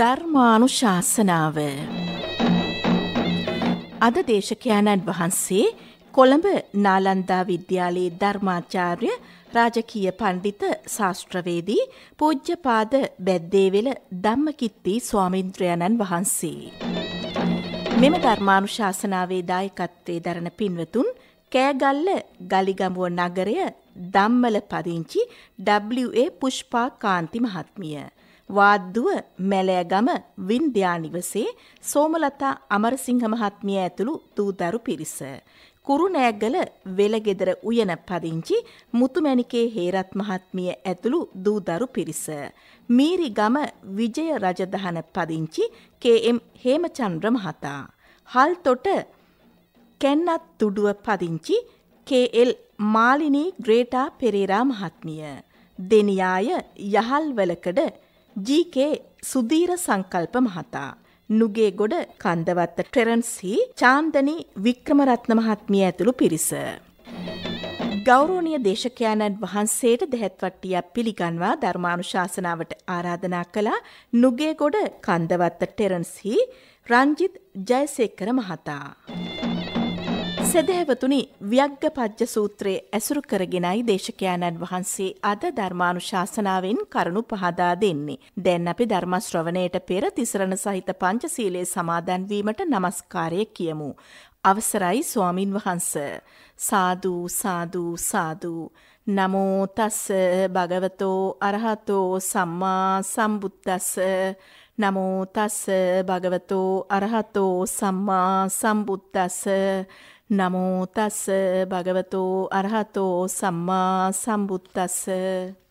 ධර්මානුශාසනාව අද දේශකයාණන් වහන්සේ කොළඹ නාලන්දා විද්‍යාලයේ ධර්මාචාර්ය රාජකීය පණ්ඩිත ශාස්ත්‍රවේදී පූජ්‍යපාද බැද්දේවෙල ධම්මකිත්ති ස්වාමින්ද්‍රයණන් වහන්සේ. මෙම ධර්මානුශාසනාවේ දායකත්වයේ දරන පින්වතුන් කෑගල්ල ගලිගමුව නගරය ධම්මල පදිංචි WA පුෂ්පා කාන්ති මහත්මිය. වාද්දුව මැලෑගම වින්ධ්‍යානිවසේ සෝමලතා අමරසිංහ මහත්මිය ඇතුළු දූදරු පිරිස. කුරුණෑගල වෙලගෙදර උයන පදිංචි මුතුමැණිකේ හේරත් මහත්මිය ඇතුළු දූදරු පිරිස. මීරිගම විජය රජදහන පදිංචි කේ.එම්. හේමචන්ද්‍ර මහතා. හල්තොට කැන්නත් තුඩුව පදිංචි කේ.එල්. මාලිනී ග්‍රේටා පෙරේරා මහත්මිය. දෙනියාය යහල්වලකඩ ජීකේ සුදීර සංකල්ප මහතා නුගේගොඩ කන්දවත්ත ටෙරන්සි චාන්දනි වික්‍රමරත්න මහත්මිය ඇතුළු පිරිස. ගෞරෝණය දේශකයාණන් වහන්සේට දැහැත්වට්ටියක් පිළිගන්වා ධර්මානුශාසනාවට ආරාධනා කළ නුගේගොඩ කන්දවත්ත ටෙරන්සි රංජිත් ජයසේකර මහතා. සැදැහැවතුනි ව්‍යග්ග පජ්්‍ය සූත්‍රයේ ඇසුරු කරගෙනයි දේශකයාණන් වහන්සේ අද ධර්මානු ශාසනාවෙන් කරුණු පහදා දෙන්නේ. දැන් අපි ධර්මශ්‍රවණයට පෙර තිසරණ සහිත පංචසීලයේ සමාදැන්වීමට නමස්කාරය කියමු. අවසරයි ස්වාමින් වහන්ස. සාධූ සාධූ සාධූ. නමෝතස්ස භගවතෝ අරහතෝ සම්මා සම්බුද්දස්ස නමෝතස්ස භගවතෝ අරහතෝ සම්මා සම්බුද්දස්ස නමෝ තස් භගවතෝ අරහතෝ සම්මා සම්බුද්දස්ස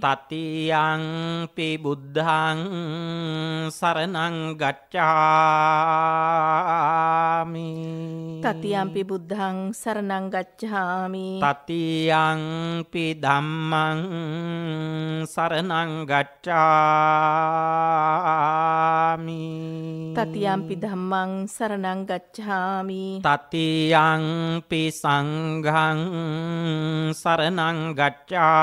තතියංපි බුද්ධං සරණං ගච්ඡාමි තතියම්පි බුද්ධං සරණං ගච්ඡාමි තතියංපි ධම්මං සරණං ගච්ඡාමි තතියම්පි ධම්මං සරණං ගච්ඡාමි තතියංපි සංඝං සරණං ගච්ඡාමි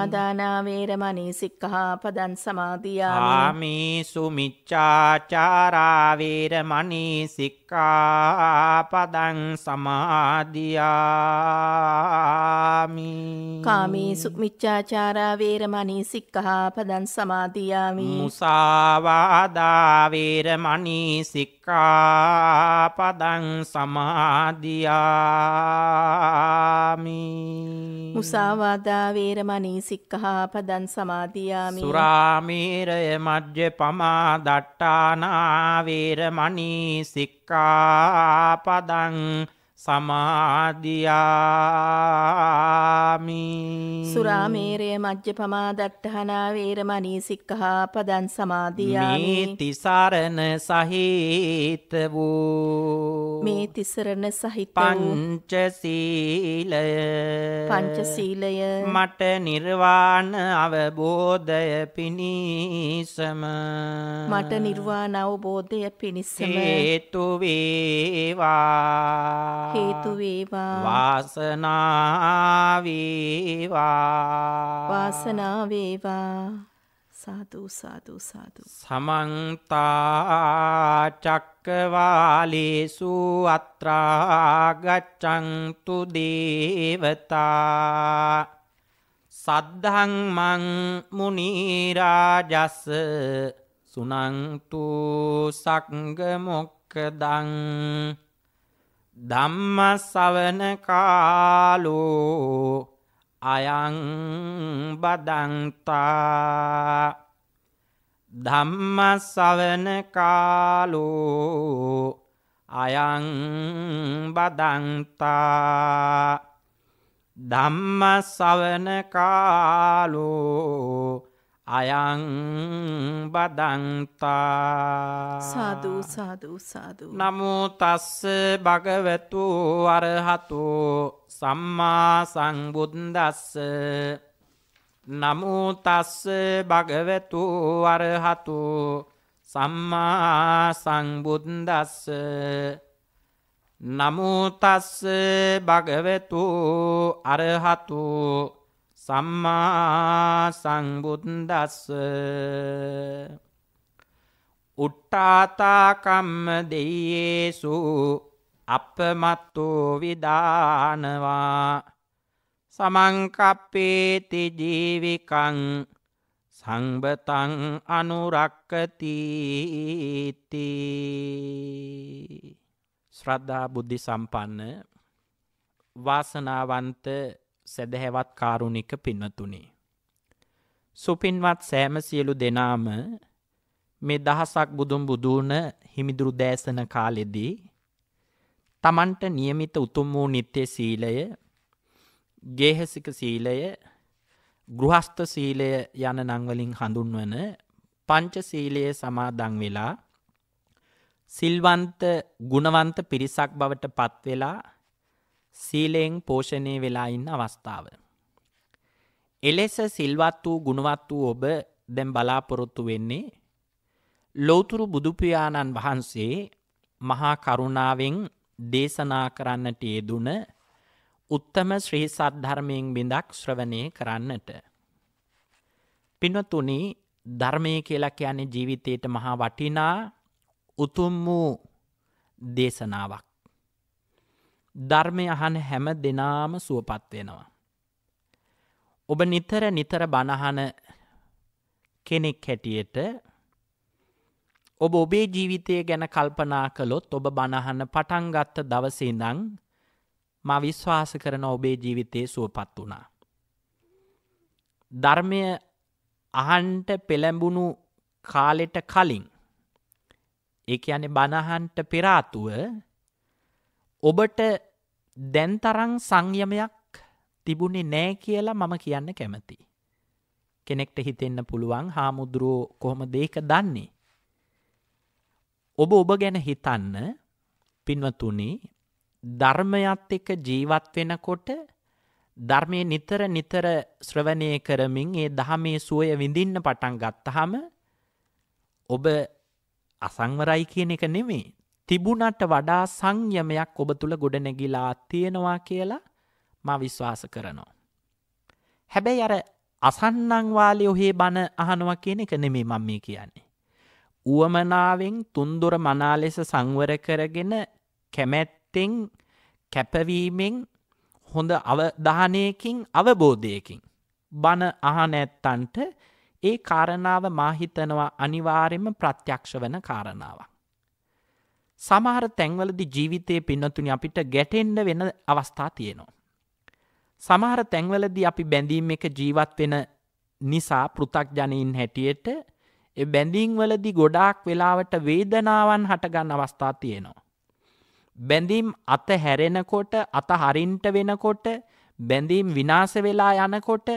පාදානා වේරමණී සික්ඛාපදං සමාදියාමි. ආමේසු මිච්ඡාචාරා වේරමණී සික්ඛාපදං සමාදියාමි. කාමේසු මිච්ඡාචාරා වේරමණී සික්ඛාපදං සමාදියාමි. මුසාවාදා වේරමණී සික්ඛාපදං සමාදියාමි. මුසාවාදා වේරමණී සික්කහාපදන් සමාධයාමි සුරාමීරය මජ්‍ය පමා දට්ටානාවීර මනී සික්කාපදං සමාධයාමි සුරාමේරය මජ්්‍ය පමා දට්ටහනා වේරමනී සික්කහා පදන් සමාධයාමි තිසාරණ සහිත වූ මේ තිසරණ සහිත පංචසීලය පංචසීලය මට නිර්වාණ අවබෝධය පිණිසම මට නිර්වාණ අවබෝධය පිණිසම හේතු වේවා හේතු වේවා වාසනාව වේවා වාසනාව වේවා සාදු සාදු සාදු සමන්ත චක්කවාලේසු අත්‍රා ගච්ඡන්තු දේවතා සද්ධං මං මුනි රාජස් සුනන්තු සංඝ මොක්කදං ධම්මසවන කාලෝ අයං බදන්තා ධම්මසවන කාලෝ අයං බදන්තා ධම්මසවන කාලෝ අයං බදන්තා සාධූ සාධූ සාධූ නමුතස්ස භගවැතු අරහතු සම්මා සංබුද්දස්ස නමුතස්ස භගවැතු අරහතු සම්මා සංබුද්දස්ස නමුතස්ස භගවතු අරහතු සම්මා සංබුද්දස්ස උට්ටාතාකම්ම දෙයේසු අපමත්තෝ විධානවා සමංකප්පේති ජීවිකං සංබතං අනුරක්කතීති ශ්‍රද්ධා බුද්ධි සම්පන්න වාසනාවන්ත සැදැහැවත් කාරුණික පින්නතුනි. සුපින්වත් සෑම සියලු දෙනාම මේ දහසක් බුදුන් බුදුන හිමිදුරු දෑසන කාලෙදී තමන්ට නියමිත උතුම් වූ නිත්‍ය සීලය ගේහසික සීලය ගෘහස්ත සීලය යන නංවලින් හඳුන්වන පංච සීලයේ සමාදන් වෙලා සිල්වන්ත ගුණවන්ත පිරිසක් බවට පත්වෙලා සීලයෙන් පෝෂණය වෙලා ඉන්න අවස්ථාව. එලෙස සිල්වත් වූ ගුණවත් වූ ඔබ දැන් බලාපොරොත්තු වෙන්නේ ලෞතුරු බුදුපියාණන් වහන්සේ මහා කරුණාවෙන් දේශනා කරන්නට යෙදුන උත්තම ශ්‍රී සද්ධර්මයෙන් බිඳක් ශ්‍රවණය කරන්නට. පින්වත්තුනි ධර්මය කියලා කියන්නේ ජීවිතේට මහා වටිනා උතුම් වූ දේශනාවක්. ධර්මය අහන හැම දෙනාම සුවපත් වෙනවා. ඔබ නිතර නිතර බණහන කෙනෙක් හැටියට ඔබ ඔබේ ජීවිතය ගැන කල්පනා කළොත් ඔබ බණහන පටන්ගත්ත දවසේ නං මා විශ්වාස කරන ඔබේ ජීවිතයේ සුවපත් වුණා. ධර්මය අහන්ට පෙළැඹුණු කාලෙට කලින් ඒ අනෙ බණහන්ට පෙරාතුව ඔබට දැන් තරං සංයමයක් තිබුණේ නෑ කියලා මම කියන්න කැමති. කෙනෙක්ට හිතෙන්න පුළුවන් හාමුදුරුවෝ කොහොම දේක දන්නේ. ඔබ ඔබ ගැන හිතන්න පින්වතුනි ධර්මයත් එක ජීවත් වෙනකොට ධර්මය නිතර නිතර ශ්‍රවණය කරමින් ඒ දහමේ සුවය විඳින්න පටන් ගත්තහම ඔබ අසංවරයි කියන එක නෙමේ තිබුණට වඩා සංයමයක් ඔබ තුළ ගොඩනැගිලා තියෙනවා කියලා මා විශ්වාස කරනවා. හැබැයි අර අසන්නංවාලය ඔහේ බණ අහනුව කියන එක නෙමේ මම මේ කියන්නේ. උවමනාවෙන් තුන්දොර මනා ලෙස සංවර කරගෙන කැමැත්තෙන් කැපවීමෙන් හොඳ අවධානයකින් අවබෝධයකින්. බණ අහනැත්තන්ට ඒ කාරණාව මාහිතනවා අනිවාරෙම ප්‍රත්‍යක්ෂ වන කාරණාවක්. සමහර තැන්වලදි ජීවිතය පින්නතුනි අපිට ගැටෙන්ඩ වෙන අවස්ථා තියෙනවා. සමහර තැන්වලදි අපි බැඳීම් එක ජීවත් වෙන නිසා පෘතක්ජනයින් හැටියට බැඳීංවලදි ගොඩාක් වෙලාවට වේදනාවන් හටගන්න අවස්ථා තියෙනවා. බැඳීම් අත හැරෙනකොට අත හරින්ට වෙනකොට බැඳීම් විනාස වෙලා යනකොට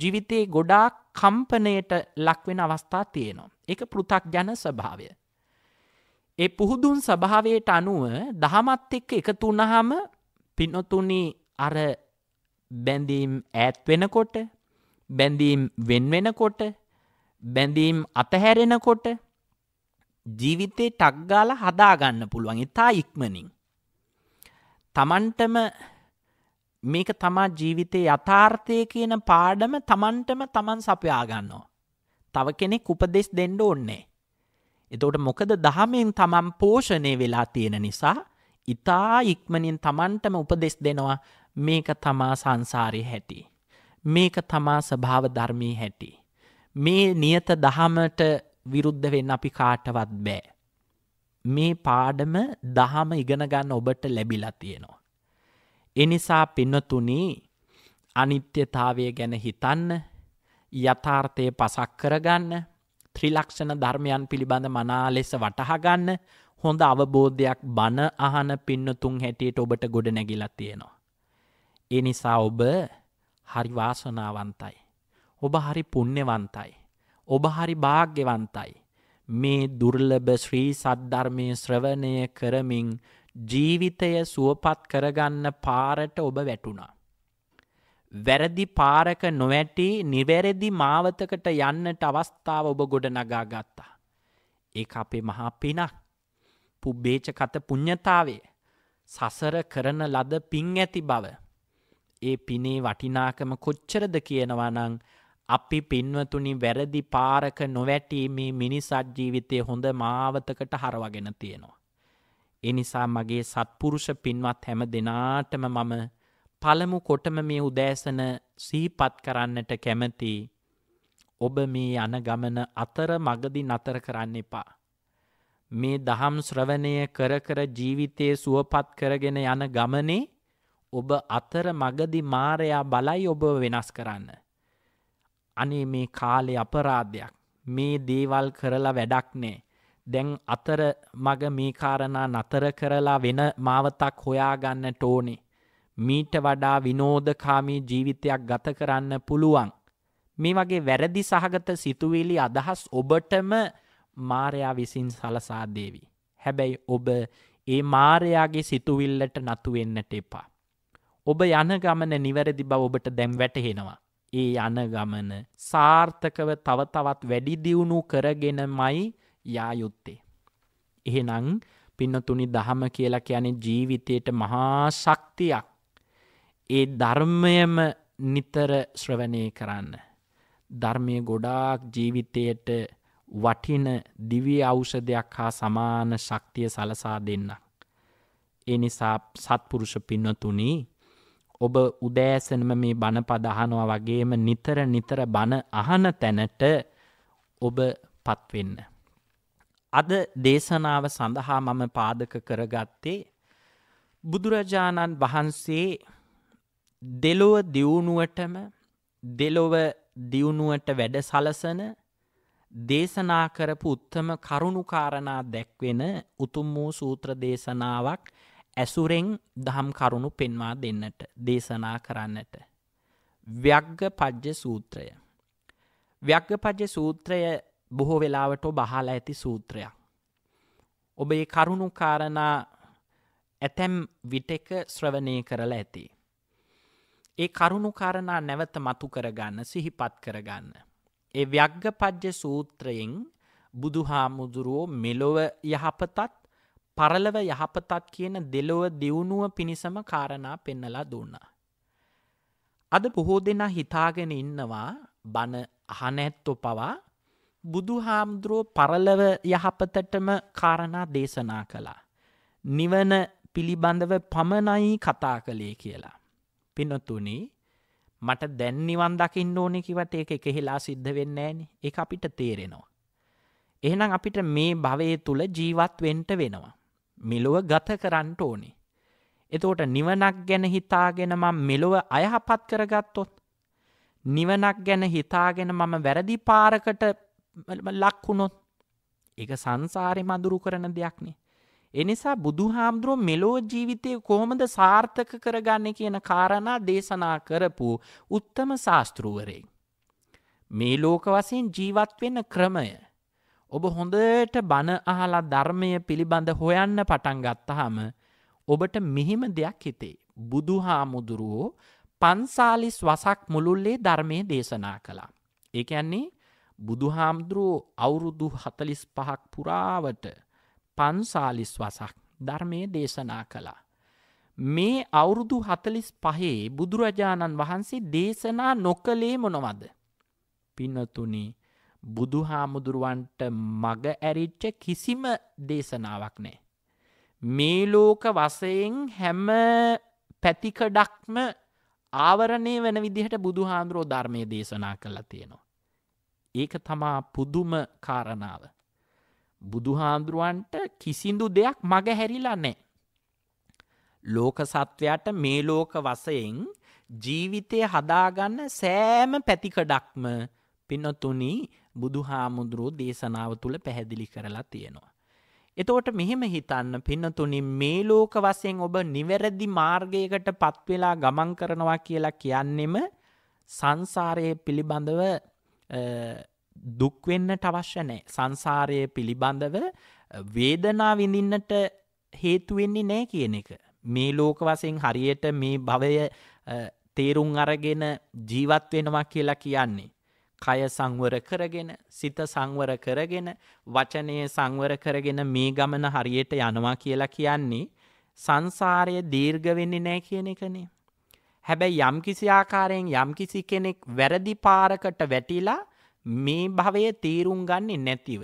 ජීවිතයේ ගොඩාක් කම්පනයට ලක්වෙන අවස්ථා තියෙනවා. එක පෘතක් ජන ස්වභාවය. ඒ පුහුදුන් ස්වභාවයට අනුව දහමත් එක්ක එකතුනහම පින්නොතුනි අර බැඳීම් ඈත් වෙනකොට බැඳීම් වෙන් වෙනකොට බැඳීම් අතහැරෙනකොට ජීවිතේ ටක් ගාලා හදා ගන්න පුළුවන් ඉතා ඉක්මනින්. Tamanටම මේක තමා ජීවිතේ යථාර්ථය කියන පාඩම Tamanටම Taman සපයා ගන්නවා. තව කෙනෙක් උපදෙස් දෙන්න ඕනේ. එතවට මොකද දහමෙන් තමන් පෝෂණය වෙලා තියෙන නිසා ඉතා ඉක්මනින් තමන්ටම උපදෙස් දෙනවා මේක තමා සංසාරය හැටි. මේක තමා ස්භාව ධර්මී හැටි. මේ නියත දහමට විරුද්ධ වෙන්න අපි කාටවත් බෑ. මේ පාඩම දහම ඉගෙනගන්න ඔබට ලැබිලා තියෙනවා. එනිසා පින්නතුනී අනිත්‍යතාවය ගැන හිතන්න යථාර්ථය පසක් කරගන්න ත්‍රිලක්ෂණ ධර්මයන් පිළිබඳ මනා ලෙස වටහගන්න හොඳ අවබෝධයක් බණ අහන පින්නතුන් හැටියට ඔබට ගොඩ නැගිලා තියෙනවා. ඒ නිසා ඔබ හරි වාසනාවන්තයි. ඔබ හරි පුණ්‍යවන්තයි. ඔබ හරි භාග්‍යවන්තයි. මේ දුර්ලභ ශ්‍රී සද්ධර්මය ශ්‍රවණය කරමින් ජීවිතය සුවපත් කරගන්න පාරට ඔබ වැටුණා. වැරදි පාරක නොවැටි නිවැරදි මාවතකට යන්නට අවස්ථාව ඔබ ගොඩ නගා ගත්තා. ඒ අපේ මහා පිනක් පුබ්බේච කත පුඤ්ඥතාවේ සසර කරන ලද පින් ඇති බව. ඒ පිනේ වටිනාකම කොච්චරද කියනවනං අපි පින්වතුනි වැරදි පාරක නොවැටීමේ මිනිසත් ජීවිතය හොඳ මාවතකට හරවගෙන තියෙනවා. එනිසා මගේ සත්පුරුෂ පින්වත් හැම දෙනාටම මම පළමු කොටම මේ උදෑසන සීපත් කරන්නට කැමති ඔබ මේ යන ගමන අතර මගදි නතර කරන්න එපා. මේ දහම් ශ්‍රවණය කර කර ජීවිතයේ සුවපත් කරගෙන යන ගමනේ ඔබ අතර මගදි මාරයා බලයි ඔබ වෙනස් කරන්න. අනේ මේ කාලෙ අපරාධයක් මේ දේවල් කරලා වැඩක් නෑ. දැන් අතර මග මේ කාරණා නතර කරලා වෙන මාවතක් හොයාගන්න ටෝනේ. මීට වඩා විනෝධකාමී ජීවිතයක් ගත කරන්න පුළුවන්. මේ වගේ වැරදි සහගත සිතුවිලි අදහස් ඔබටම මාරයා විසින් සලසාදේවි. හැබැයි ඔබ ඒ මාරයාගේ සිතුවිල්ලට නතුවෙන්නට එපා. ඔබ යන ගමන නිවැරදි බව ඔබට දැම් වැටහෙනවා. ඒ යන ගමන සාර්ථකව තව තවත් වැඩි දියුණු කරගෙන මයි යායුත්තේ. එහෙනං පින්නතුනි දහම කියලා කියන්නේ ජීවිතයට මහා ශක්තියක් ඒ ධර්මයම නිතර ශ්‍රවණය කරන්න. ධර්මය ගොඩාක් ජීවිතයට වටින දිවිය අවෂධයක් හා සමාන ශක්තිය සලසා දෙන්න. ඒ නිසා සත්පුරුෂ පින්නතුනි ඔබ උදෑසනම මේ බණ පදහනවා වගේම නිතර නිතර බණ අහන තැනට ඔබ පත්වෙන්න. අද දේශනාව සඳහා මම පාදක කරගත්තේ බුදුරජාණන් වහන්සේ දෙලොව දියුණුවටම දෙලොව දියුණුවට වැඩ සලසන දේශනා කරපු උත්තම කරුණුකාරණා දැක්වෙන උතුම් වූ සූත්‍ර දේශනාවක් ඇසුරෙන් දහම් කරුණු පෙන්වා දෙන්නට දේශනා කරන්නට. ව්‍යග්ග පජ්ජ සූත්‍රය. ව්‍යග්ග පජ්ජ සූත්‍රය බොහෝ වෙලාවට බහලා ඇති සූත්‍රයක්. ඔබේ කරුණුකාරණා ඇතැම් විටෙක ශ්‍රවණය කරලා ඇති. ඒ කරුණු කාරණා නැවත මතු කරගන්න සිහිපත් කරගන්න. ඒ ව්‍යග්ග පජ්්‍ය සූත්‍රයෙන් බුදු හාමුදුරුවෝ මෙලොව යහපතත් පරලව යහපතත් කියන දෙලොව දියුණුව පිණිසම කාරණා පෙන්නලා දුන්නා. අද බොහෝ දෙනා හිතාගෙන ඉන්නවා බණ අහනැත්තො පවා බුදු හාමුදුරුවෝ පරලව යහපතටම කාරණා දේශනා කළා. නිවන පිළිබඳව පමණයි කතා කළේ කියලා. පිනොතුනි මට දැන් නිවන් දකින්න ඕනේ කිව්වට ඒක එකහෙලා සිද්ධ වෙන්නේ නැහනේ ඒක අපිට තේරෙනවා එහෙනම් අපිට මේ භවයේ තුල ජීවත් වෙන්න වෙනවා මෙලොව ගත කරන්න ඕනේ එතකොට නිවනක් ගැන හිතාගෙන මම මෙලොව අයහපත් කරගත්තොත් නිවනක් ගැන හිතාගෙන මම වැරදි පාරකට ලක් වුණොත් ඒක සංසාරේ මඳුරු කරන දෙයක් නේ එනිසා බුදුහාමුදුරුව මෙලෝ ජීවිතය කොහොමද සාර්ථක කරගන්න කියන කාරණා දේශනා කරපු උත්තම ශාස්තෘුවරේ. මේ ලෝක වසයෙන් ජීවත් වෙන ක්‍රමය. ඔබ හොඳට බණ අහලා ධර්මය පිළිබඳ හොයන්න පටන් ගත්තහම ඔබට මෙහිම දෙයක් හිතේ. බුදු හාමුදුරුවෝ පන්සාලිස් වසක් මුළුල්ලේ ධර්මය දේශනා කළා. ඒකයන්නේ බුදු හාමුදුරුවෝ අවුරුදු හතලිස් පහක් පුරාවට පන්සාලිස් වසක් ධර්මය දේශනා කළා. මේ අවුරුදු හතලිස් පහේ බුදුරජාණන් වහන්සේ දේශනා නොකළේ මොනවද. පින්නතුනි බුදු හාමුදුරුවන්ට මග ඇරිච්ච කිසිම දේශනාවක් නෑ. මේ ලෝක වසයෙන් හැම පැතිකඩක්ම ආවරණය වන විදිහට බුදු හාමුදුරෝ ධර්මය දේශනා කළ තියෙනවා. ඒක තමා පුදුම කාරණාව. බුදුහාමුදුරුවන්ට කිසිදු දෙයක් මග හැරිලා නෑ. ලෝක සත්වයාට මේ ලෝක වසයෙන් ජීවිතය හදාගන්න සෑම පැතිකඩක්ම පිනොතුනි බුදුහාමුදුරුවෝ දේශනාව තුළ පැහැදිලි කරලා තියෙනවා. එතකොට මෙහෙම හිතන්න පින්නතුනි මේ ලෝක වශයෙන් ඔබ නිවැරදි මාර්ගයකට පත්වෙලා ගමන් කරනවා කියලා කියන්නෙම සංසාරයේ පිළිබඳව දුක්වෙන්නට අවශ්‍ය නෑ සංසාරය පිළිබඳව වේදනා විඳින්නට හේතුවෙන්නේ නෑ කියන එක. මේ ලෝක වසයෙන් හරියට මේ භවය තේරුම් අරගෙන ජීවත් වෙනවා කියලා කියන්නේ. කය සංවර කරගෙන සිත සංවර කරගෙන වචනය සංවර කරගෙන මේ ගමන හරියට යනවා කියලා කියන්නේ සංසාරය දීර්ඝ වෙන්නේ නෑ කියන එකනේ. හැබැයි යම් කිසි ආකාරයෙන් යම් කිසි කෙනෙක් වැරදි පාරකට වැටිලා මේ භවය තේරුම් ගන්නේ නැතිව.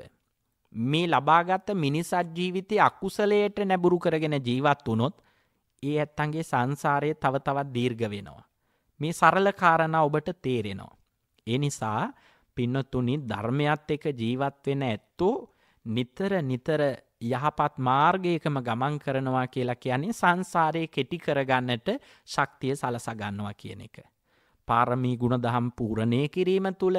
මේ ලබාගත්ත මිනිසත් ජීවිතය අකුසලයට නැබුරු කරගෙන ජීවත් වුනොත් ඒ ඇත්තන්ගේ සංසාරය තව තවත් දීර්ග වෙනවා. මේ සරල කාරණ ඔබට තේරෙනවා. ඒ නිසා පින්නතුනි ධර්මයත් එක ජීවත් වෙන ඇත්තෝ නිතර නිතර යහපත් මාර්ගයකම ගමන් කරනවා කියලා කියන්නේ සංසාරයේ කෙටි කරගන්නට ශක්තිය සලසගන්නවා කියන එක. පාරමී ගුණ දහම් පූරණය කිරීම තුළ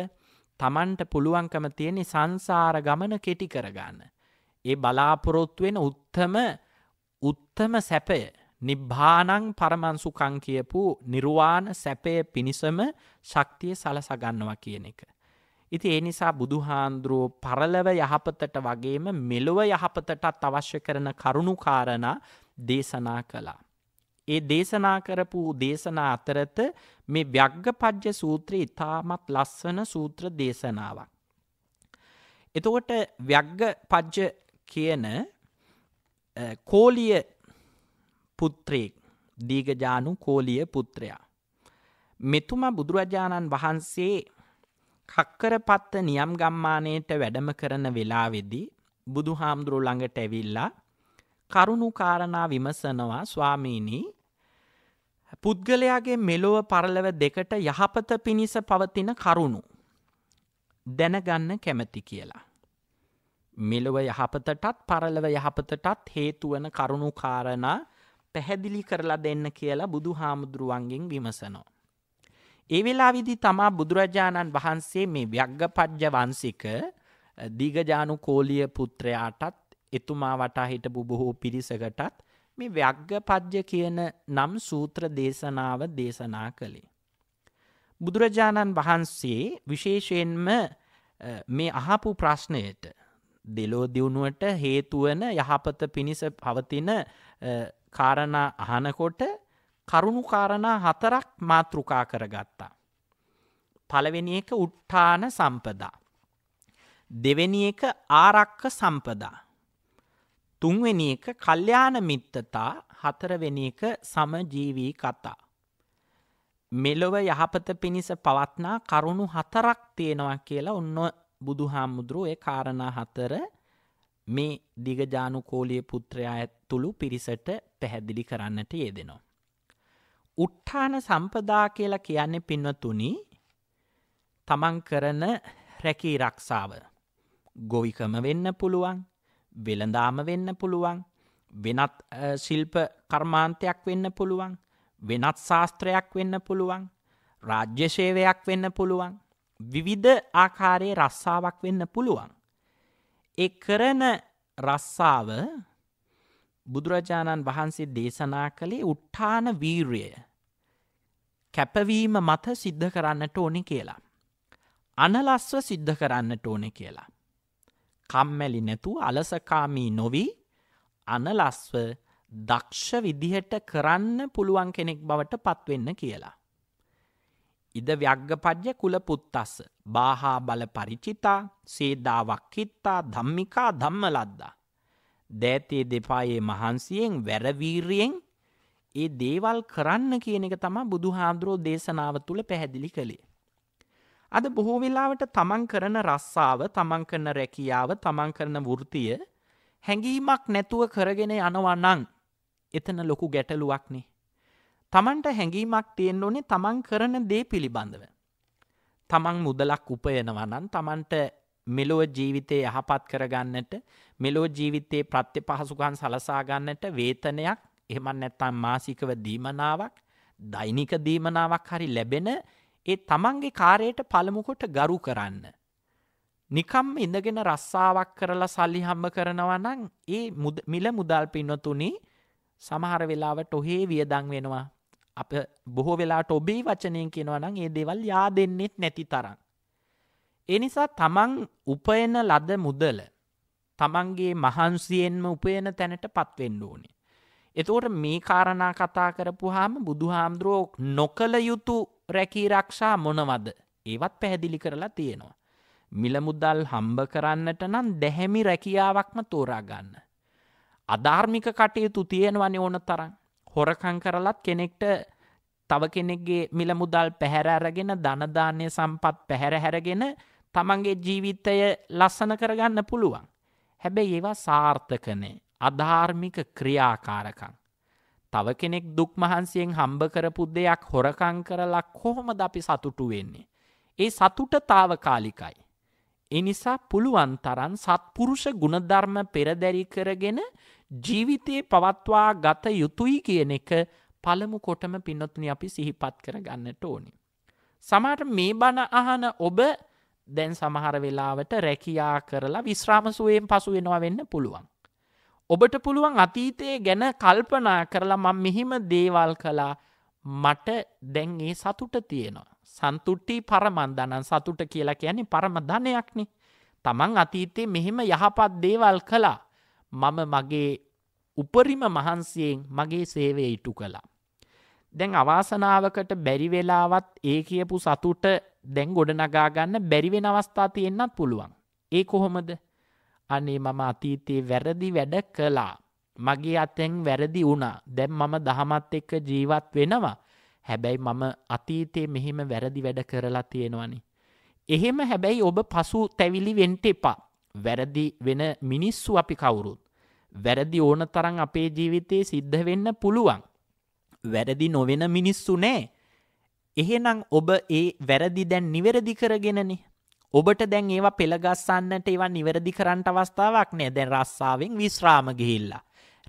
තමන්ට පුළුවන්කම තියෙන්නේ සංසාර ගමන කෙටි කරගන්න. ඒ බලාපොරොත්වෙන උත්තම උත්තම සැපය නිබ්භානං පරමන්සුකං කියපු නිර්වාණ සැපය පිණිසම ශක්තිය සලසගන්නවා කියන එක. ඉති ඒ නිසා බුදුහාන්දුරුවෝ පරලව යහපතට වගේම මෙලොව යහපතටත් අවශ්‍ය කරන කරුණුකාරණ දේශනා කලා. ඒ දේශනා කරපු දේශනා අතරත මේ ව්‍යග්ගපජ්ජ සූත්‍රය ඉතාමත් ලස්සන සූත්‍ර දේශනාවක්. එතකොට ව්‍යග්ගපජ්ජ කියන කෝලිය පුත්‍රයෙක් දීගජානු කෝලිය පුත්‍රයා. මෙතුමා බුදුරජාණන් වහන්සේ කක්කරපත්ත නියම් ගම්මානයට වැඩම කරන වෙලාවෙදී බුදු හාමුදුරු ළඟට ඇවිල්ලා කරුණු කාරණා විමසනවා ස්වාමීනි පුද්ගලයාගේ මෙලොව පරලව දෙකට යහපත පිණිස පවතින කරුණු දැනගන්න කැමති කියලා. මෙලොව යහපතටත් පරලව යහපතටත් හේතුවන කරුණු කාරණා පැහැදිලි කරලා දෙන්න කියලා බුදු හාමුදුරුවන්ගෙන් විමසනෝ. ඒ වෙලාවිදි තමා බුදුරජාණන් වහන්සේ මේ ව්‍යග්ගපජ්ජ වන්සික දිගජානු කෝලිය පුත්‍රයාටත් එතුමා වටා හිටපු බොහෝ පිරිසකටත් මේ ව්‍යග්ගපද්‍ය කියන නම් සූත්‍ර දේශනාව දේශනා කළේ. බුදුරජාණන් වහන්සේ විශේෂයෙන්ම මේ අහපු ප්‍රශ්නයට දෙලෝ දියුණුවට හේතුවන යහපත පිණිස පවතින කාරණා අහනකොට කරුණු කාරණා හතරක් මාතෘකා කරගත්තා. පළවෙනි එක උට්ඨාන සම්පදා. දෙවෙනි එක ආරක්ක සම්පදා. තුන්වෙනි එක කල්යාණ මිත්තතා හතරවෙනි එක සමජීවී කතා. මෙලොව යහපත පිණිස පවත්නා කරුණු හතරක් තියෙනවා කියලා ඔන්න බුදු හාමුදුරුව ඒ කාරණා හතර මේ දිගජානු කෝලිය පුත්‍රයා ඇත්තුළු පිරිසට පැහැදිලි කරන්නට යෙදෙනවා. උට්ඨාන සම්පදා කියලා කියන්නේ පින්වතුනි තමන් කරන රැකී රක්ෂාව. ගොවිකම වෙන්න පුළුවන් වෙළඳාම වෙන්න පුළුවන් වෙනත් ශිල්ප කර්මාන්තයක් වෙන්න පුළුවන් වෙනත් ශාස්ත්‍රයක් වෙන්න පුළුවන් රාජ්‍යශේවයක් වෙන්න පුළුවන් විවිධ ආකාරයේ රස්සාවක් වෙන්න පුළුවන්. ඒ කරන රස්සාව බුදුරජාණන් වහන්සේ දේශනා කළේ උට්ඨාන වීර්යය කැපවීම මත සිද්ධ කරන්නට ඕනි කියලා. අනලස්ව සිද්ධ කරන්නට ඕනෙ කියලා. කම්මැලි නැතුව අලසකාමී නොවී අනලස්ව දක්ෂ විදිහට කරන්න පුළුවන් කෙනෙක් බවට පත්වෙන්න කියලා. ඉද ව්‍යග්ගපජ්්‍ය කුල පුත්තස්ස බාහා බල පරිචිතා සේදාවක්කිත්තා ධම්මිකා ධම්ම ලද්දා. දෑතේ දෙපායේ මහන්සියෙන් වැරවීරියෙන් ඒ දේවල් කරන්න කියන එක තමා බුදු හාමුදුරෝ දේශනාව තුළ පැහැදිලි කළේ. අද බොහෝ වෙලාවට තමන් කරන රස්සාව තමන් කරන රැකියාව තමන් කරන වෘතිය හැඟීමක් නැතුව කරගෙන යනවනං එතන ලොකු ගැටලුවක්නේ. තමන්ට හැඟීමක් තියෙන් ඕනේ තමන් කරන දේ පිළිබඳව. තමන් මුදලක් උපයනවනන් තමන්ට මෙලෝ ජීවිතය යහපත් කරගන්නට මෙලෝ ජීවිතයේ ප්‍රත්‍ය පහසුකන් සලසාගන්නට වේතනයක් එහමන් නැත්තම් මාසිකව දීමනාවක් දෛනික දීමනාවක් හරි ලැබෙන ඒ තමන්ගේ කාරයට පළමුකොට ගරු කරන්න. නිකම් ඉඳගෙන රස්සාවක් කරලා සල්ලි හම්බ කරනවනං ඒ මිල මුදල් පින්නතුනි සමහර වෙලාවට ඔහේ වියදං වෙනවා. අප බොහෝ වෙලාට ඔබේ වචනයෙන් කෙනවනං ඒ දෙවල් යා දෙන්නෙත් නැති තරන්. එනිසා තමන් උපයන ලද මුදල තමන්ගේ මහන්සියෙන්ම උපයන තැනට පත්වෙන්න ඕනේ. එතෝට මේ කාරණා කතා කරපු හාම බුදු හාමුදුරුවෝ නොකළ යුතු රැකී රක්ෂා මොනවද ඒවත් පැහැදිලි කරලා තියෙනවා. මිලමුදල් හම්බ කරන්නට නම් දැහැමි රැකියාවක්ම තෝරාගන්න. අධාර්මික කටයුතු තියෙනවනි ඕන තරන් හොරකං කරලත් කෙනෙක්ට තව කෙනෙක්ගේ මිලමුදල් පැහැර අරගෙන ධනදානය සම්පත් පැහැර හැරගෙන තමන්ගේ ජීවිතය ලස්සන කරගන්න පුළුවන්. හැබැයි ඒවා සාර්ථකනේ අධාර්මික ක්‍රියාකාරකං. තව කෙනෙක් දුක් මහන්සියෙන් හම්බ කරපු දෙයක් හොරකං කරලා කොහොමද අපි සතුටු වෙන්නේ. ඒ සතුට තාවකාලිකයි. එනිසා පුළුවන් තරන් සත්පුරුෂ ගුණධර්ම පෙරදැරි කරගෙන ජීවිතයේ පවත්වා ගත යුතුයි කියන එක පළමු කොටම පින්නොත්න අපි සිහිපත් කර ගන්නට ඕනි. සමට මේ බණ අහන ඔබ දැන් සමහර වෙලාවට රැකියා කරලා විශ්‍රාමසුවයෙන් පසු වෙනවා වෙන්න පුළුවන්. ඔබට පුළුවන් අතීතයේ ගැන කල්පනා කරලා මං මෙහිම දේවල් කලා මට දැන් ඒ සතුට තියෙනවා. සන්තුට්ටි පරමන්දනන් සතුට කියලා කියන්නේ පරම ධනයක්නේ. තමන් අතීතයේ මෙහෙම යහපත් දේවල් කළා. මම මගේ උපරිම මහන්සියෙන් මගේ සේවය ඉටු කළා. දැන් අවාසනාවකට බැරිවෙලාවත් ඒ කියපු සතුට දැන් ගොඩනගාගන්න බැරිවෙන අවස්ථා තියෙන්න්නත් පුළුවන්. ඒ කොහොමද? අනේ මම අතීතයේ වැරදි වැඩ කළා. මගේ අතෙන් වැරදි වුණා. දැන් මම දහමත් එක්ක ජීවත් වෙනවා. හැබැයි මම අතීතයේ මෙහෙම වැරදි වැඩ කරලා තියෙනවනි. එහෙම හැබැයි ඔබ පසු තැවිලි වෙන්ට එපා. වැරදි වෙන මිනිස්සු අපි කවුරුත්. වැරදි ඕන තරන් අපේ ජීවිතයේ සිද්ධ වෙන්න පුළුවන්. වැරදි නොවෙන මිනිස්සු නෑ. එහෙනම් ඔබ ඒ වැරදි දැන් නිවැරදි කරගෙනනේ ඔබට දැන් ඒවා පෙළගස්සන්නට ඒවා නිවැරදි කරන්නට අවස්ථාවක් නෑ දැන් රස්සාාවෙන් විශ්‍රාම ගිහිල්ලා.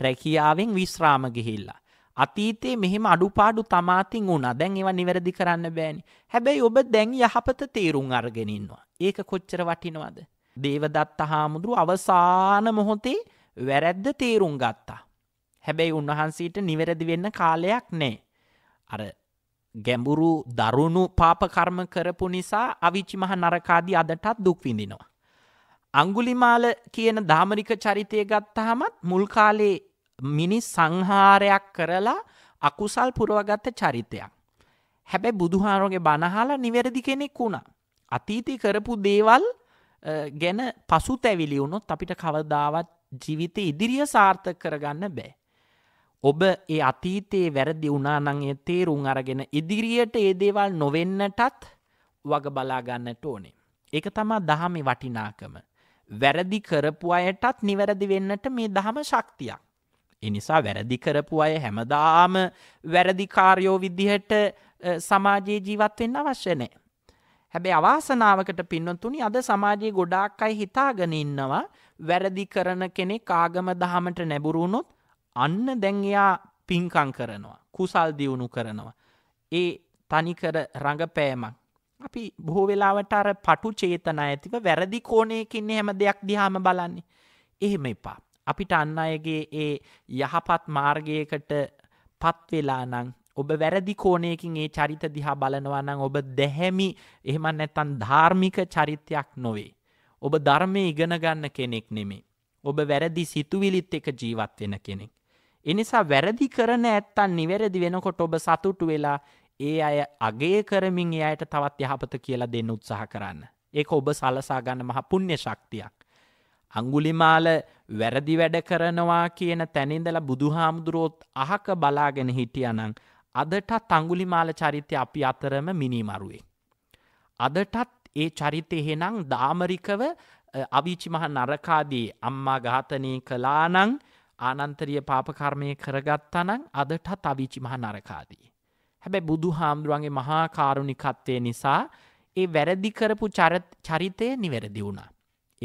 රැකියාවෙන් විශ්‍රාම ගිහිල්ලා. අතීතයේ මෙහෙම අඩුපාඩු තමාතින් වුණා දැන් ඒවා නිවැරදි කරන්න බෑනි. හැබැයි ඔබ දැන් යහපත තේරුම් අර්ගෙනින්වා. ඒක කොච්චර වටිනවද. දේවදත්ත හාමුදුරු අවසාන මොහොතේ වැරැද්ද තේරුම් ගත්තා. හැබැයි උන්වහන්සේට නිවැරදි වෙන්න කාලයක් නෑ. අර ගැඹුරු දරුණු පාපකර්ම කරපු නිසා අවිච්චි මහ නරකාදී අදටත් දුක් විඳිනවා. අංගුලිමාල කියන ධාමරික චරිතය ගත්තහමත් මුල් කාලේ මිනිස් සංහාරයක් කරලා අකුසල් පුරවගත්ත චරිතයක්. හැබැයි බුදුහාරෝගේ බණහාලා නිවැරදි කෙනෙක් වුණා. අතීතය කරපු දේවල් ගැන පසු තැවිලි වුණොත් අපිට කවදාවත් ජීවිතය ඉදිරිය සාර්ථක කරගන්න බෑ. ඔබ ඒ අතීතයේ වැරදි උනානංය තේරුම් අරගෙන ඉදිරියට ඒ දේවල් නොවෙන්නටත් වග බලාගන්නට ඕනේ. ඒක තමා දහමි වටිනාකම. වැරදි කරපු අයටත් නිවැරදි වෙන්නට මේ දහම ශක්තියක්. එනිසා වැරදි කරපු අය හැමදාම වැරදිකාරයෝ විදිහට සමාජයේ ජීවත් වෙන්න අවශ්‍ය නෑ. හැබැයි අවාසනාවකට පින්නතුනි අද සමාජයේ ගොඩාක් අය හිතාගෙන ඉන්නවා වැරදි කරන කෙනෙක් ආගම දහමට නැඹුරු වුණොත් අන්න දැන් එයා පින්කං කරනවා කුසල් දියුණු කරනවා ඒ තනිකර රඟපෑමක් අපි බොහෝ වෙලාවට අර පටු චේතන ඇතිව වැරදි කෝණයකින් හැම දෙයක් දිහාම බලන්නේ එහෙම එපා අපිට අන්න අයගේ ඒ යහපත් මාර්ගයකට පත් වෙලා නම් ඔබ වැරදි කෝණයකින් ඒ චරිත දිහා බලනවා නම් ඔබ දැහැමි එහෙම නැත්නම් ධාර්මික චරිතයක් නොවේ ඔබ ධර්මයේ ඉගෙන ගන්න කෙනෙක් නෙමෙයි ඔබ වැරදි සිතුවිලිත් එක ජීවත් වෙන කෙනෙක් එනිසා වැරදි කරන ඇත්තන් නිවැරදි වෙනකොට ඔබ සතුටු වෙලා ඒ අය අගේ කරමින් එයට තවත් යහපත කියලා දෙන්න උත්සාහ කරන්න. ඒක ඔබ සලසා ගන්න මහ පුුණ්‍ය ශක්තියක්. අංගුලිමාල වැරදි වැඩ කරනවා කියන තැනින්දල බුදුහාමුදුරුවොත් අහක බලාගෙන හිටියනං අදටත් අංගුලිමාල චරිතය අපි අතරම මිනිමරුවේ. අදටත් ඒ චරිතය හෙනං දාමරිකව අවිචිමහ නරකාදී අම්මා ඝාතනය කලානං ආනන්තරිය පාපකර්මය කරගත්තනං අදට තවිචි මහ නරකාදී. හැබැ බුදු හාමුදුරුවන්ගේ මහාකාරුණිකත්වය නිසා ඒ වැරදි කරපු චරිතය නිවැරදි වුණා.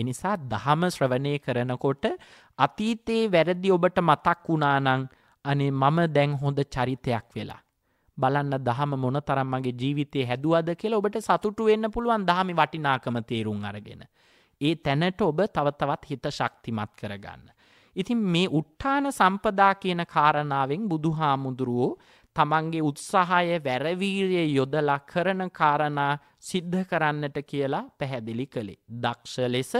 එනිසා දහම ශ්‍රවණය කරනකොට අතීතයේ වැරදි ඔබට මතක් වුණානං අනේ මම දැන් හොඳ චරිතයක් වෙලා. බලන්න දහම මොන තරම්මගේ ජීවිතය හැදුවද කෙල ඔබට සතුටු වෙන්න පුළුවන් දහමි වටිනාකම තේරුම් අරගෙන. ඒ තැනට ඔබ තවතවත් හිත ශක්තිමත් කරගන්න. ඉතින් මේ උට්ඨාන සම්පදා කියන කාරණාවෙන් බුදු හාමුදුරුවෝ තමන්ගේ උත්සාහය වැරවීරය යොදලා කරන කාරණා සිද්ධ කරන්නට කියලා පැහැදිලි කළේ. දක්ෂ ලෙස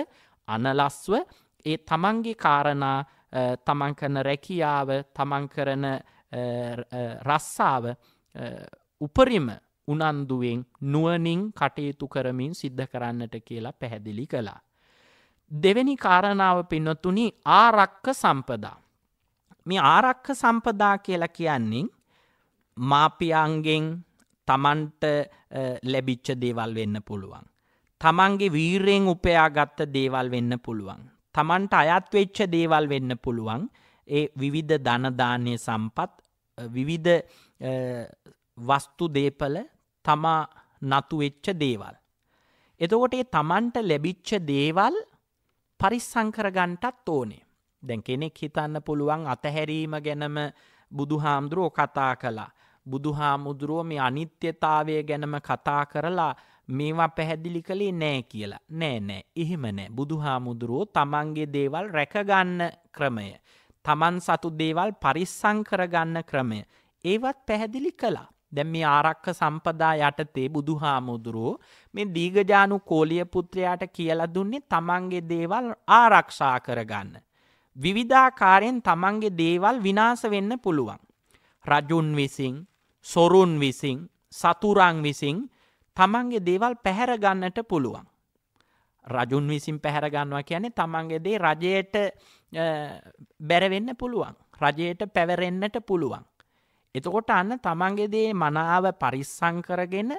අනලස්ව ඒ තමන්ගේ කාරණා තමන් කරන රැකියාව තමන් කරන රස්සාව උපරිම උනන්දුවෙන් නුවනින් කටයුතු කරමින් සිද්ධ කරන්නට කියලා පැහැදිලි කලා. දෙවැනි කාරණාව පින්නොතුනි ආරක්ක සම්පදා. මේ ආරක්ක සම්පදා කියලා කියන්නේ මාපියන්ගෙන් තමන්ට ලැබිච්ච දේවල් වෙන්න පුළුවන්. තමන්ගේ වීරයෙන් උපයාගත්ත දේවල් වෙන්න පුළුවන්. තමන්ට අයත්වෙච්ච දේවල් වෙන්න පුළුවන්. ඒ විවිධ ධනදානය සම්පත් විවිධ වස්තු දේපල තමා නතුවෙච්ච දේවල්. එතකොට ඒ තමන්ට ලැබිච්ච දේවල් පරිස්සංකරගන්ටත් ඕනේ. දැන් කෙනෙක් හිතන්න පුළුවන් අතහැරීම ගැනම බුදු හාමුදුරුවෝ කතා කලා. බුදු හාමුදුරුවෝ මේ අනිත්‍යතාවය ගැනම කතා කරලා මේවා පැහැදිලි කළේ නෑ කියලා. නෑ නෑ එහෙම නෑ බුදු හාමුදුරුවෝ තමන්ගේ දේවල් රැකගන්න ක්‍රමය. තමන් සතු දේවල් පරිස්සං කරගන්න ක්‍රමය. ඒවත් පැහැදිලි කලා. දැ මේ ආරක්ක සම්පදා යටතේ බුදු හාමුදුරුවෝ මේ දීගජානු කෝලිය පුත්‍රයාට කියල දුන්නේ තමන්ගේ දේවල් ආරක්ෂා කරගන්න. විවිධාකාරයෙන් තමන්ගේ දේවල් විනාස වෙන්න පුළුවන්. රජුන් විසින් සොරුන් විසින් සතුරං විසින් තමන්ගේ දේවල් පැහැරගන්නට පුළුවන්. රජුන් විසින් පැහැරගන්නවා කියන්නේ තමන්ගේ දේ රජයට බැරවෙන්න පුළුවන්. රජයට පැවරෙන්න්නට පුළුවන්. එතකොට අන්න තමන්ගෙදේ මනාව පරිස්සං කරගෙන